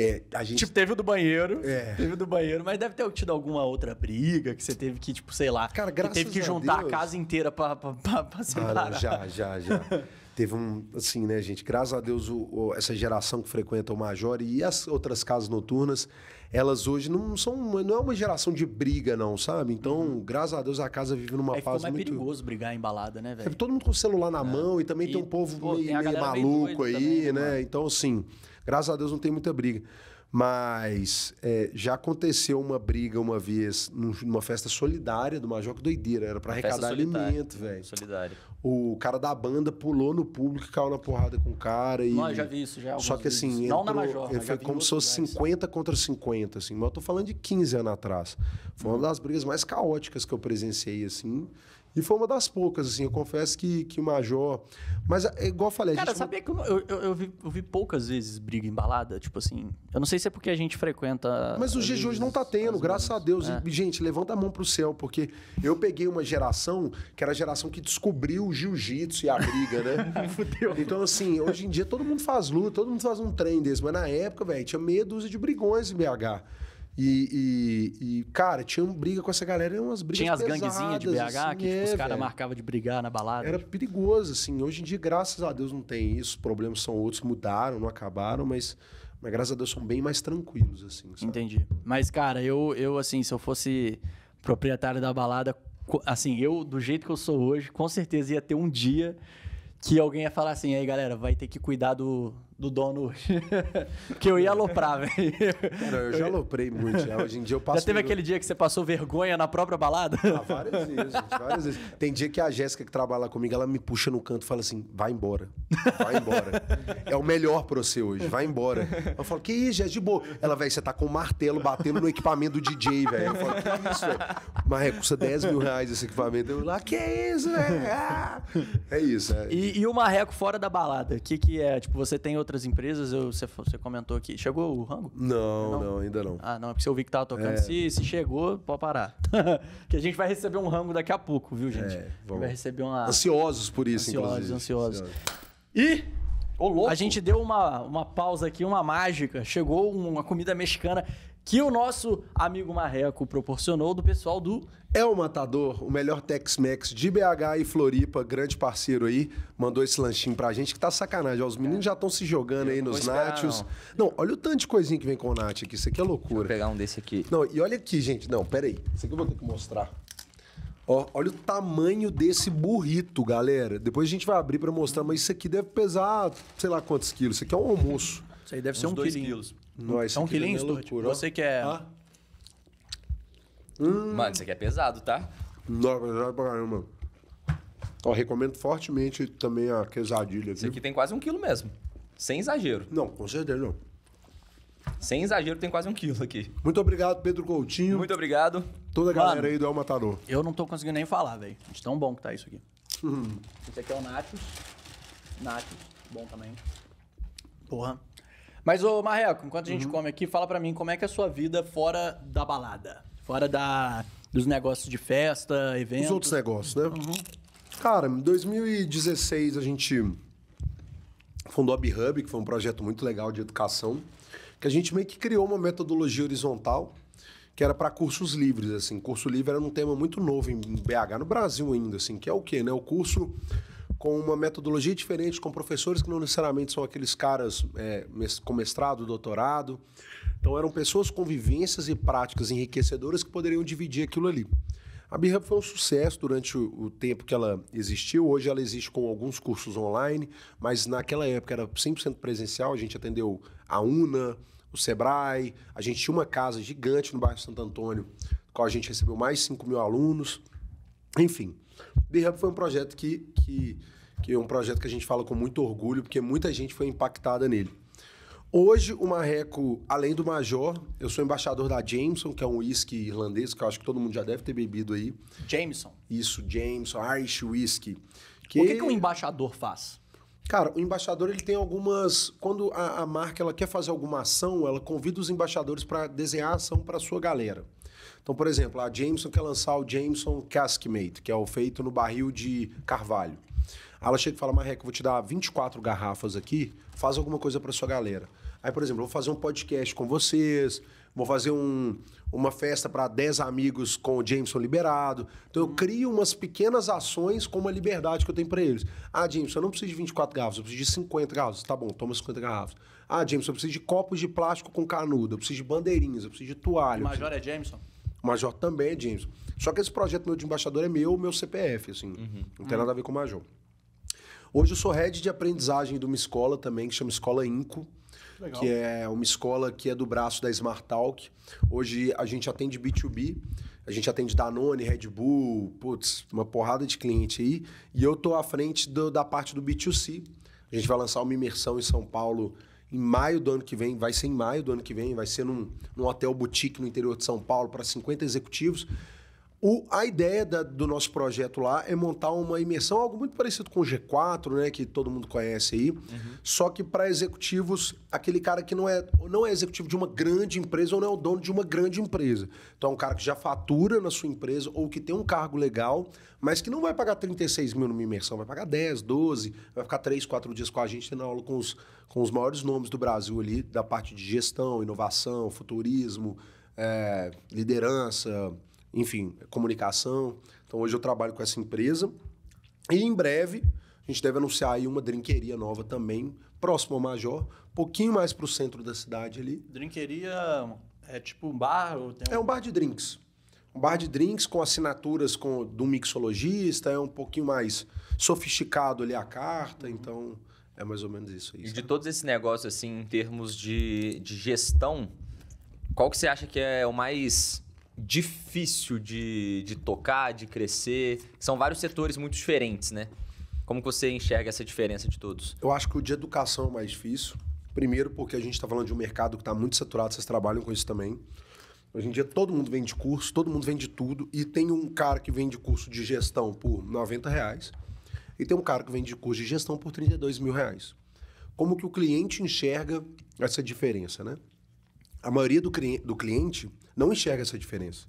É, a gente... Tipo, teve o do banheiro. É. Teve o do banheiro, mas deve ter tido alguma outra briga que você teve que, tipo, sei lá. Cara, graças que teve que juntar a, Deus... a casa inteira pra, pra, pra, pra separar. Ah, já, já, já. teve um. Assim, né, gente? Graças a Deus, o, o, essa geração que frequenta o Major e as outras casas noturnas, elas hoje não são. Não é uma geração de briga, não, sabe? Então, uhum. graças a Deus, a casa vive numa Aí é fase. É muito... perigoso brigar em balada, né, velho? todo mundo com o celular na é. mão e também e, tem um povo pô, meio, meio maluco aí, também, né, né? Mano. Então, assim. Graças a Deus não tem muita briga. Mas é, já aconteceu uma briga uma vez numa festa solidária do Major, que doideira. Era para arrecadar alimento, velho. Solidário. O cara da banda pulou no público e caiu na porrada com o cara. E... Não, já vi isso, já. Só que assim, entrou, não na Major. Ele foi como se fosse 50 contra 50, assim. Mas eu tô falando de 15 anos atrás. Foi uma uhum. das brigas mais caóticas que eu presenciei, assim. E foi uma das poucas, assim. Eu confesso que, que o Major. Mas, é igual eu falei. Cara, gente... sabia que eu, eu, eu, vi, eu, vi, poucas vezes briga embalada Tipo assim. Eu não sei se é porque a gente frequenta. Mas os jejum hoje não tá tendo, graças a Deus. É. E, gente, levanta a mão pro céu, porque eu peguei uma geração que era a geração que descobriu o jiu-jitsu e a briga, né? Fudeu. Então, assim, hoje em dia todo mundo faz luta, todo mundo faz um trem desse. Mas na época, velho, tinha meia dúzia de brigões em BH. E, e, e, cara, tinha uma briga com essa galera, eram umas brigas Tinha as pesadas, ganguezinhas de BH assim, que tipo, os é, caras marcavam de brigar na balada. Era tipo. perigoso, assim. Hoje em dia, graças a Deus, não tem isso. Os problemas são outros, mudaram, não acabaram, mas, mas graças a Deus são bem mais tranquilos, assim. Sabe? Entendi. Mas, cara, eu, eu, assim, se eu fosse proprietário da balada, assim, eu, do jeito que eu sou hoje, com certeza ia ter um dia que alguém ia falar assim, aí, galera, vai ter que cuidar do do dono que eu ia aloprar, velho. Cara, eu já aloprei muito. Né? Hoje em dia eu passo. Já teve aquele dia que você passou vergonha na própria balada? Ah, várias vezes, várias vezes. Tem dia que a Jéssica que trabalha comigo, ela me puxa no canto e fala assim: vai embora. Vai embora. é o melhor pra você hoje, vai embora. Eu falo, que isso, é de boa. Ela, velho, você tá com um martelo batendo no equipamento do DJ, velho. Eu falo, que isso, velho? É? Mas custa 10 mil reais esse equipamento. Eu lá, ah, que isso, velho? Ah! É isso. É. E, e o marreco fora da balada? O que, que é? Tipo, você tem outra outras empresas? Eu, você, você comentou aqui. Chegou o rango? Não, não, não, ainda não. Ah, não, é porque eu vi que tava tocando. É. Se, se chegou, pode parar. que a gente vai receber um rango daqui a pouco, viu, gente? É, vamos. Vai receber uma... Ansiosos por isso, ansiosos, inclusive. Ansiosos, ansiosos. E... Ô, a gente deu uma, uma pausa aqui, uma mágica. Chegou uma comida mexicana que o nosso amigo Marreco proporcionou do pessoal do é o Matador, o melhor Tex-Mex de BH e Floripa, grande parceiro aí, mandou esse lanchinho pra gente que tá sacanagem. Ó, os meninos já estão se jogando eu aí nos nachos. Não. não. olha o tanto de coisinha que vem com o Nath aqui, isso aqui é loucura. Vou pegar um desse aqui. Não, e olha aqui, gente. Não, pera aí. Isso aqui eu vou ter que mostrar. Ó, olha o tamanho desse burrito, galera. Depois a gente vai abrir para mostrar, mas isso aqui deve pesar, sei lá quantos quilos. Isso aqui é um almoço. Isso aí deve Uns ser um dois quilinho. quilos nossa então, que Linstud, você que é... Ah. Hum. Mano, isso aqui é pesado, tá? Não, pesado pra é caramba. Ó, recomendo fortemente também a quesadilha. Isso aqui tem quase um quilo mesmo. Sem exagero. Não, com certeza não. Sem exagero, tem quase um quilo aqui. Muito obrigado, Pedro Coutinho. Muito obrigado. Toda a Mano, galera aí do El Matador. Eu não tô conseguindo nem falar, velho. De tão bom que tá isso aqui. Hum. Esse aqui é o Nachos. Nachos, bom também. Porra. Mas, ô Marreco, enquanto a gente uhum. come aqui, fala para mim como é que é a sua vida fora da balada? Fora da, dos negócios de festa, eventos? Os outros negócios, né? Uhum. Cara, em 2016 a gente fundou a Hub, que foi um projeto muito legal de educação, que a gente meio que criou uma metodologia horizontal que era para cursos livres, assim. Curso livre era um tema muito novo em BH, no Brasil ainda, assim, que é o quê, né? O curso com uma metodologia diferente, com professores que não necessariamente são aqueles caras é, com mestrado, doutorado. Então eram pessoas com vivências e práticas enriquecedoras que poderiam dividir aquilo ali. A Behub foi um sucesso durante o tempo que ela existiu. Hoje ela existe com alguns cursos online, mas naquela época era 100% presencial. A gente atendeu a UNA, o Sebrae. A gente tinha uma casa gigante no bairro Santo Antônio, com a gente recebeu mais 5 mil alunos. Enfim, BeHub foi um projeto que, que, que é um projeto que a gente fala com muito orgulho, porque muita gente foi impactada nele. Hoje, o Marreco, além do Major, eu sou embaixador da Jameson, que é um whisky irlandês, que eu acho que todo mundo já deve ter bebido aí. Jameson. Isso, Jameson, Irish Whisky. Que... O que, que um embaixador faz? Cara, o embaixador ele tem algumas. Quando a, a marca ela quer fazer alguma ação, ela convida os embaixadores para desenhar a ação para sua galera. Então, por exemplo, a Jameson quer lançar o Jameson Caskmate, que é o feito no barril de carvalho. ela chega e fala, Marreco, vou te dar 24 garrafas aqui, faz alguma coisa para sua galera. Aí, por exemplo, vou fazer um podcast com vocês, vou fazer um, uma festa para 10 amigos com o Jameson liberado. Então, eu crio umas pequenas ações com uma liberdade que eu tenho para eles. Ah, Jameson, eu não preciso de 24 garrafas, eu preciso de 50 garrafas. Tá bom, toma 50 garrafas. Ah, Jameson, eu preciso de copos de plástico com canudo, eu preciso de bandeirinhas, eu preciso de toalha. O major preciso... é Jameson? O Major também é James. Só que esse projeto meu de embaixador é meu, meu CPF, assim. Uhum. Não tem nada a ver com o Major. Hoje eu sou head de aprendizagem de uma escola também, que chama Escola Inco. Legal. que é uma escola que é do braço da Smart Talk. Hoje a gente atende B2B, a gente atende Danone, Red Bull, putz, uma porrada de cliente aí. E eu tô à frente do, da parte do B2C. A gente vai lançar uma imersão em São Paulo em maio do ano que vem, vai ser em maio do ano que vem, vai ser num, num hotel boutique no interior de São Paulo para 50 executivos. O, a ideia da, do nosso projeto lá é montar uma imersão, algo muito parecido com o G4, né, que todo mundo conhece aí, uhum. só que para executivos, aquele cara que não é, não é executivo de uma grande empresa ou não é o dono de uma grande empresa. Então, é um cara que já fatura na sua empresa ou que tem um cargo legal, mas que não vai pagar 36 mil numa imersão, vai pagar 10, 12, vai ficar 3, 4 dias com a gente tendo aula com os com os maiores nomes do Brasil ali, da parte de gestão, inovação, futurismo, é, liderança, enfim, comunicação. Então hoje eu trabalho com essa empresa. E em breve a gente deve anunciar aí uma drinqueria nova também, próximo ao Major, um pouquinho mais para o centro da cidade ali. Drinqueria é tipo um bar? Ou tem é um... É um bar de drinks. Um bar de drinks com assinaturas com, de um mixologista, é um pouquinho mais sofisticado ali a carta, uhum. então... É mais ou menos isso. É isso e de sabe? todos esses negócios, assim, em termos de, de gestão, qual que você acha que é o mais difícil de, de tocar, de crescer? São vários setores muito diferentes, né? Como você enxerga essa diferença de todos? Eu acho que o de educação é o mais difícil. Primeiro, porque a gente está falando de um mercado que está muito saturado, vocês trabalham com isso também. Hoje em dia todo mundo vende curso, todo mundo vende tudo, e tem um cara que vende curso de gestão por 90 reais e tem um cara que vende curso de gestão por 32 mil reais. Como que o cliente enxerga essa diferença, né? A maioria do, cli do cliente não enxerga essa diferença.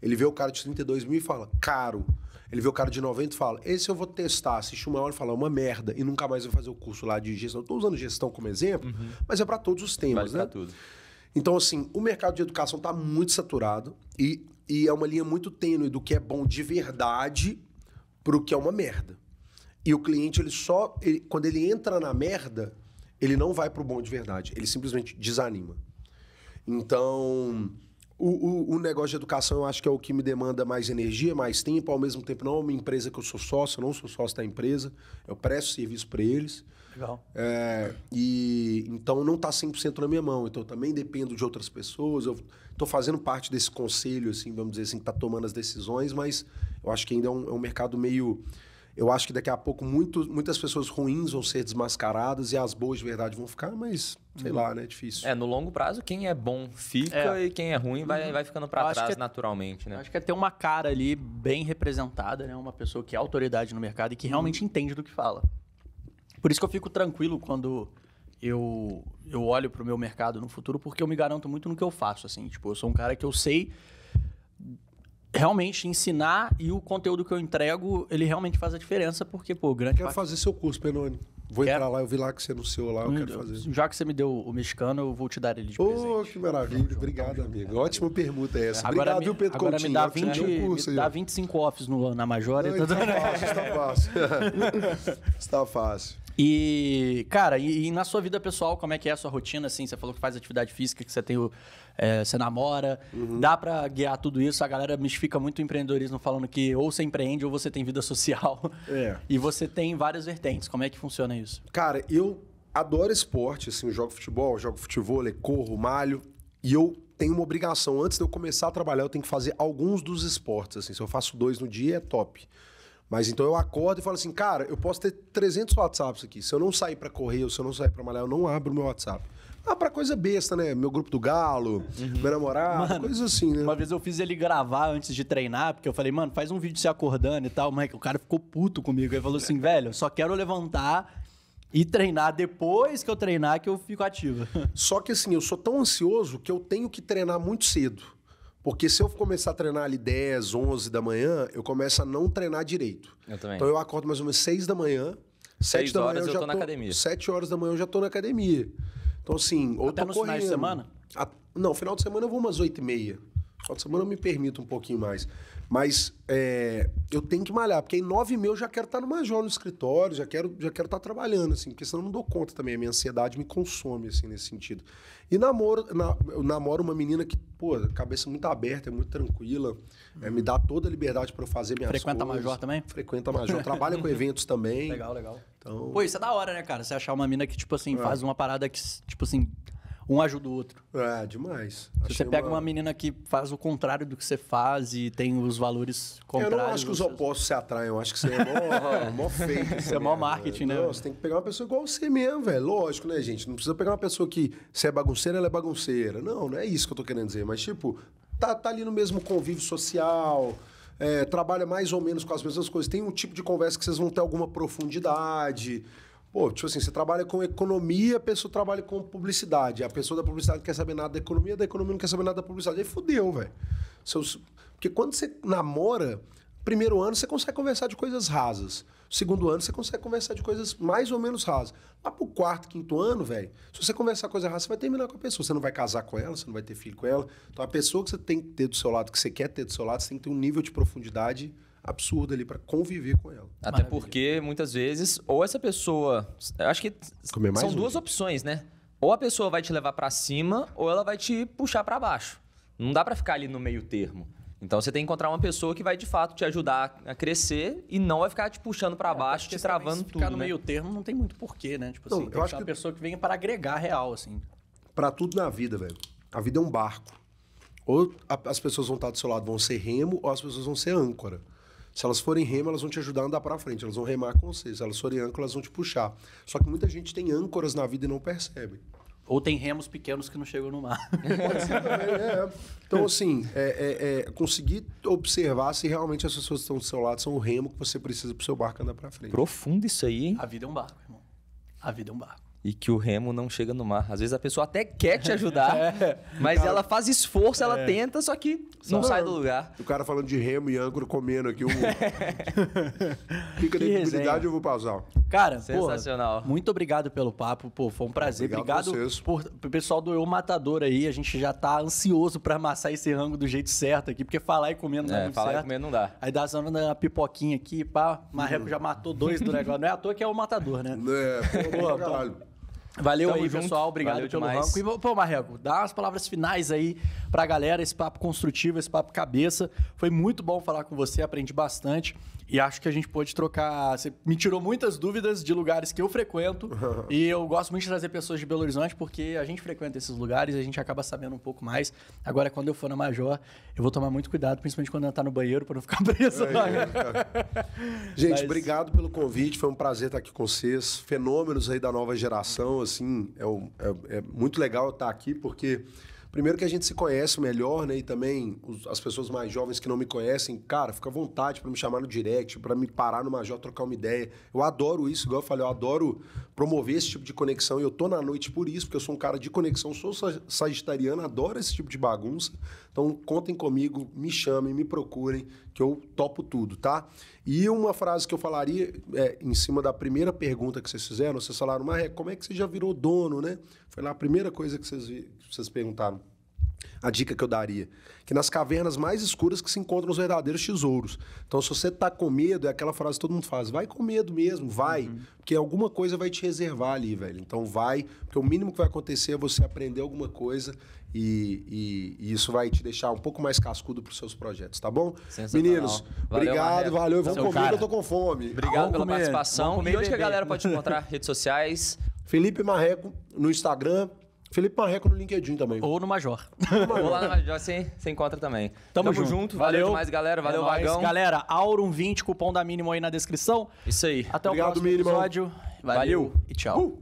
Ele vê o cara de 32 mil e fala, caro. Ele vê o cara de 90 e fala, esse eu vou testar, assistir uma hora e falar é uma merda, e nunca mais vou fazer o curso lá de gestão. Estou usando gestão como exemplo, uhum. mas é para todos os temas, vale né? Tudo. Então, assim, o mercado de educação está muito saturado e, e é uma linha muito tênue do que é bom de verdade para o que é uma merda. E o cliente, ele só. Ele, quando ele entra na merda, ele não vai pro bom de verdade. Ele simplesmente desanima. Então. O, o, o, negócio de educação eu acho que é o que me demanda mais energia, mais tempo. Ao mesmo tempo, não é uma empresa que eu sou sócio, eu não sou sócio da empresa. Eu presto serviço para eles. Legal. É, e, então, não está 100% na minha mão. Então, eu também dependo de outras pessoas. Eu estou fazendo parte desse conselho, assim, vamos dizer assim, que está tomando as decisões, mas eu acho que ainda é um, é um mercado meio eu acho que daqui a pouco muito, muitas pessoas ruins vão ser desmascaradas e as boas de verdade vão ficar, mas sei uhum. lá, né? É difícil. É, no longo prazo, quem é bom fica é. e quem é ruim vai, uhum. vai ficando para trás é- naturalmente, né? Acho que é ter uma cara ali bem representada, né? Uma pessoa que é autoridade no mercado e que realmente uhum. entende do que fala. Por isso que eu fico tranquilo quando eu, eu olho pro meu mercado no futuro, porque eu me garanto muito no que eu faço, assim. Tipo, eu sou um cara que eu sei realmente ensinar e o conteúdo que eu entrego, ele realmente faz a diferença, porque, pô, grande. Quero parte... fazer seu curso, Penoni. Vou quero... entrar lá, eu vi lá que você anunciou lá, eu hum, quero fazer. Já que você me deu o mexicano, eu vou te dar ele de oh, presente. Ô, que maravilha. Obrigado, amigo. Ótima permuta essa. Agora Obrigado, me, Pedro agora Coutinho. me dá, 20, um curso, me dá 25 offs no, na Major. Não, tá fácil, tá está fácil. está fácil. E, cara, e, e, na sua vida pessoal, como é que é a sua rotina, assim? Você falou que faz atividade física, que você tem o, é, você namora. Uhum. Dá para guiar tudo isso? A galera mistifica muito o empreendedorismo falando que ou você empreende ou você tem vida social. É. E você tem várias vertentes. Como é que funciona isso? Cara, eu adoro esporte, assim, jogo futebol, jogo futebol, corro, malho. E eu tenho uma obrigação. Antes de eu começar a trabalhar, eu tenho que fazer alguns dos esportes, assim. Se eu faço dois no dia, é top. Mas então eu acordo e falo assim, cara, eu posso ter 300 WhatsApps aqui. Se eu não sair para correr ou se eu não sair para malhar, eu não abro meu WhatsApp. Ah, pra coisa besta, né? Meu grupo do galo, uhum. meu namorado, coisa assim, né? Uma vez eu fiz ele gravar antes de treinar, porque eu falei, mano, faz um vídeo se acordando e tal. Mas o cara ficou puto comigo. Ele falou assim, velho, só quero levantar e treinar depois que eu treinar que eu fico ativo. Só que assim, eu sou tão ansioso que eu tenho que treinar muito cedo. Porque se eu começar a treinar ali 10, 11 da manhã, eu começo a não treinar direito. Eu também. Então eu acordo mais ou menos 6 da manhã. 7 da manhã eu, já tô, tô na academia. 7 horas da manhã eu já tô na academia. Então, assim, ou Até tô no correndo. final de semana? A... não, final de semana eu vou umas 8 e meia. Final de semana eu me permito um pouquinho mais. Mas é, eu tenho que malhar, porque em nove e meia eu já quero estar tá no Major, no escritório, já quero já quero estar tá trabalhando, assim, porque senão eu não dou conta também. A minha ansiedade me consome, assim, nesse sentido. E namoro, na, namoro uma menina que, pô, cabeça muito aberta, é muito tranquila, uhum. é, me uhum. dá toda a liberdade para eu fazer minhas Frequenta coisas. Frequenta Major também? Frequenta Major, trabalha com eventos também. Legal, legal. Então... Pô, isso é da hora, né, cara? Você achar uma mina que, tipo assim, é. faz uma parada que, tipo assim, um ajuda o outro. É, demais. Se você pega uma... uma... menina que faz o contrário do que você faz e tem os valores contrários... Eu não acho que os seus... opostos se atraem, eu acho que você é mó, fake. Você é mó né, marketing, né? né? Não, você tem que pegar uma pessoa igual você mesmo, velho. Lógico, né, gente? Não precisa pegar uma pessoa que se é bagunceira, ela é bagunceira. Não, não é isso que eu tô querendo dizer. Mas, tipo, tá, tá ali no mesmo convívio social... É, trabalha mais ou menos com as mesmas coisas. Tem um tipo de conversa que vocês vão ter alguma profundidade. Pô, tipo assim, você trabalha com economia, a pessoa trabalha com publicidade. A pessoa da publicidade não quer saber nada da economia, da economia não quer saber nada da publicidade. Aí fudeu, velho. Porque quando você namora, primeiro ano você consegue conversar de coisas rasas. Segundo ano você consegue conversar de coisas mais ou menos rasas. Lá pro quarto, quinto ano, velho, se você conversar coisa rasa, você vai terminar com a pessoa. Você não vai casar com ela, você não vai ter filho com ela. Então a pessoa que você tem que ter do seu lado, que você quer ter do seu lado, você tem que ter um nível de profundidade absurdo ali para conviver com ela. Até Maravilha. porque muitas vezes ou essa pessoa, acho que são um. duas opções, né? Ou a pessoa vai te levar para cima ou ela vai te puxar para baixo. Não dá para ficar ali no meio termo. Então você tem que encontrar uma pessoa que vai de fato te ajudar a crescer e não vai ficar te puxando para é, baixo, te travando se tudo. Ficar no né? meio termo não tem muito porquê, né? Tipo não, assim, eu acho que uma pessoa que venha para agregar real, assim. Para tudo na vida, velho. A vida é um barco. Ou as pessoas vão estar do seu lado, vão ser remo, ou as pessoas vão ser âncora. Se elas forem remo, elas vão te ajudar a andar para frente, elas vão remar com você. Se elas forem âncora, elas vão te puxar. Só que muita gente tem âncoras na vida e não percebe. Ou tem remos pequenos que não chegam no mar. Pode ser também, é. Então, assim, é, é, é, conseguir observar se realmente as pessoas que estão do seu lado são o remo que você precisa para o seu barco andar para frente. Profundo isso aí, hein? A vida é um barco, irmão. A vida é um barco e que o remo não chega no mar. Às vezes a pessoa até quer te ajudar, é, mas cara, ela faz esforço, ela é. tenta, só que não, sai do lugar. O cara falando de remo e âncora comendo aqui. o Fica de habilidade, eu vou pausar. Cara, sensacional. Porra, muito obrigado pelo papo, pô, foi um prazer. Obrigado, obrigado por, pessoal do Eu Matador aí, a gente já tá ansioso para amassar esse rango do jeito certo aqui, porque falar e comer não dá é, muito falar certo. e comer não dá. Aí dá só uma pipoquinha aqui, pá, Marreco hum. já matou dois do negócio. Não é à toa que é o matador, né? É, pô, pô, caralho. Valeu Tamo aí, junto. pessoal. Obrigado Valeu demais. pelo banco. E, pô, Marreco, dá as palavras finais aí pra galera, esse papo construtivo, esse papo cabeça. Foi muito bom falar com você, aprendi bastante. E acho que a gente pôde trocar. Você me tirou muitas dúvidas de lugares que eu frequento. e eu gosto muito de trazer pessoas de Belo Horizonte, porque a gente frequenta esses lugares, a gente acaba sabendo um pouco mais. Agora, quando eu for na Major, eu vou tomar muito cuidado, principalmente quando eu entrar no banheiro, para não ficar preso. É, é. é. gente, Mas... obrigado pelo convite. Foi um prazer estar aqui com vocês. Fenômenos aí da nova geração assim, é, é, é muito legal estar tá aqui, porque primeiro que a gente se conhece melhor, né? E também os, as pessoas mais jovens que não me conhecem, cara, fica à vontade para me chamar no direct, para me parar no Major, trocar uma ideia. Eu adoro isso, igual eu falei, eu adoro promover esse tipo de conexão. E eu tô na noite por isso, porque eu sou um cara de conexão, sou sagitariano, adoro esse tipo de bagunça. Então contem comigo, me chamem, me procurem, que eu topo tudo, tá? E uma frase que eu falaria, é, em cima da primeira pergunta que vocês fizeram, vocês falaram, mas como é que você já virou dono, né? Foi lá a primeira coisa que vocês, que vocês perguntaram. A dica que eu daria, que nas cavernas mais escuras que se encontram os verdadeiros tesouros. Então, se você está com medo, é aquela frase que todo mundo faz, vai com medo mesmo, vai, uhum. porque alguma coisa vai te reservar ali, velho. Então, vai, porque o mínimo que vai acontecer é você aprender alguma coisa e, e, e, isso vai te deixar um pouco mais cascudo para os seus projetos, tá bom? Meninos, valeu, obrigado, Marreco. valeu. Vamos comer, eu tô com fome. Obrigado Vamos pela comer. participação. Comer, e onde que a galera pode te encontrar? Redes sociais? Felipe Marreco no Instagram. Felipe Marreco no LinkedIn também. Ou no Major. Ou lá no Major, sim, você encontra também. Tamo, Tamo junto. junto. Valeu. valeu demais, galera. Valeu, é Vagão. Galera, Aurum20, cupom da Mínimo aí na descrição. Isso aí. Até obrigado, o próximo mínimo. episódio. Valeu, valeu. e tchau. Uh.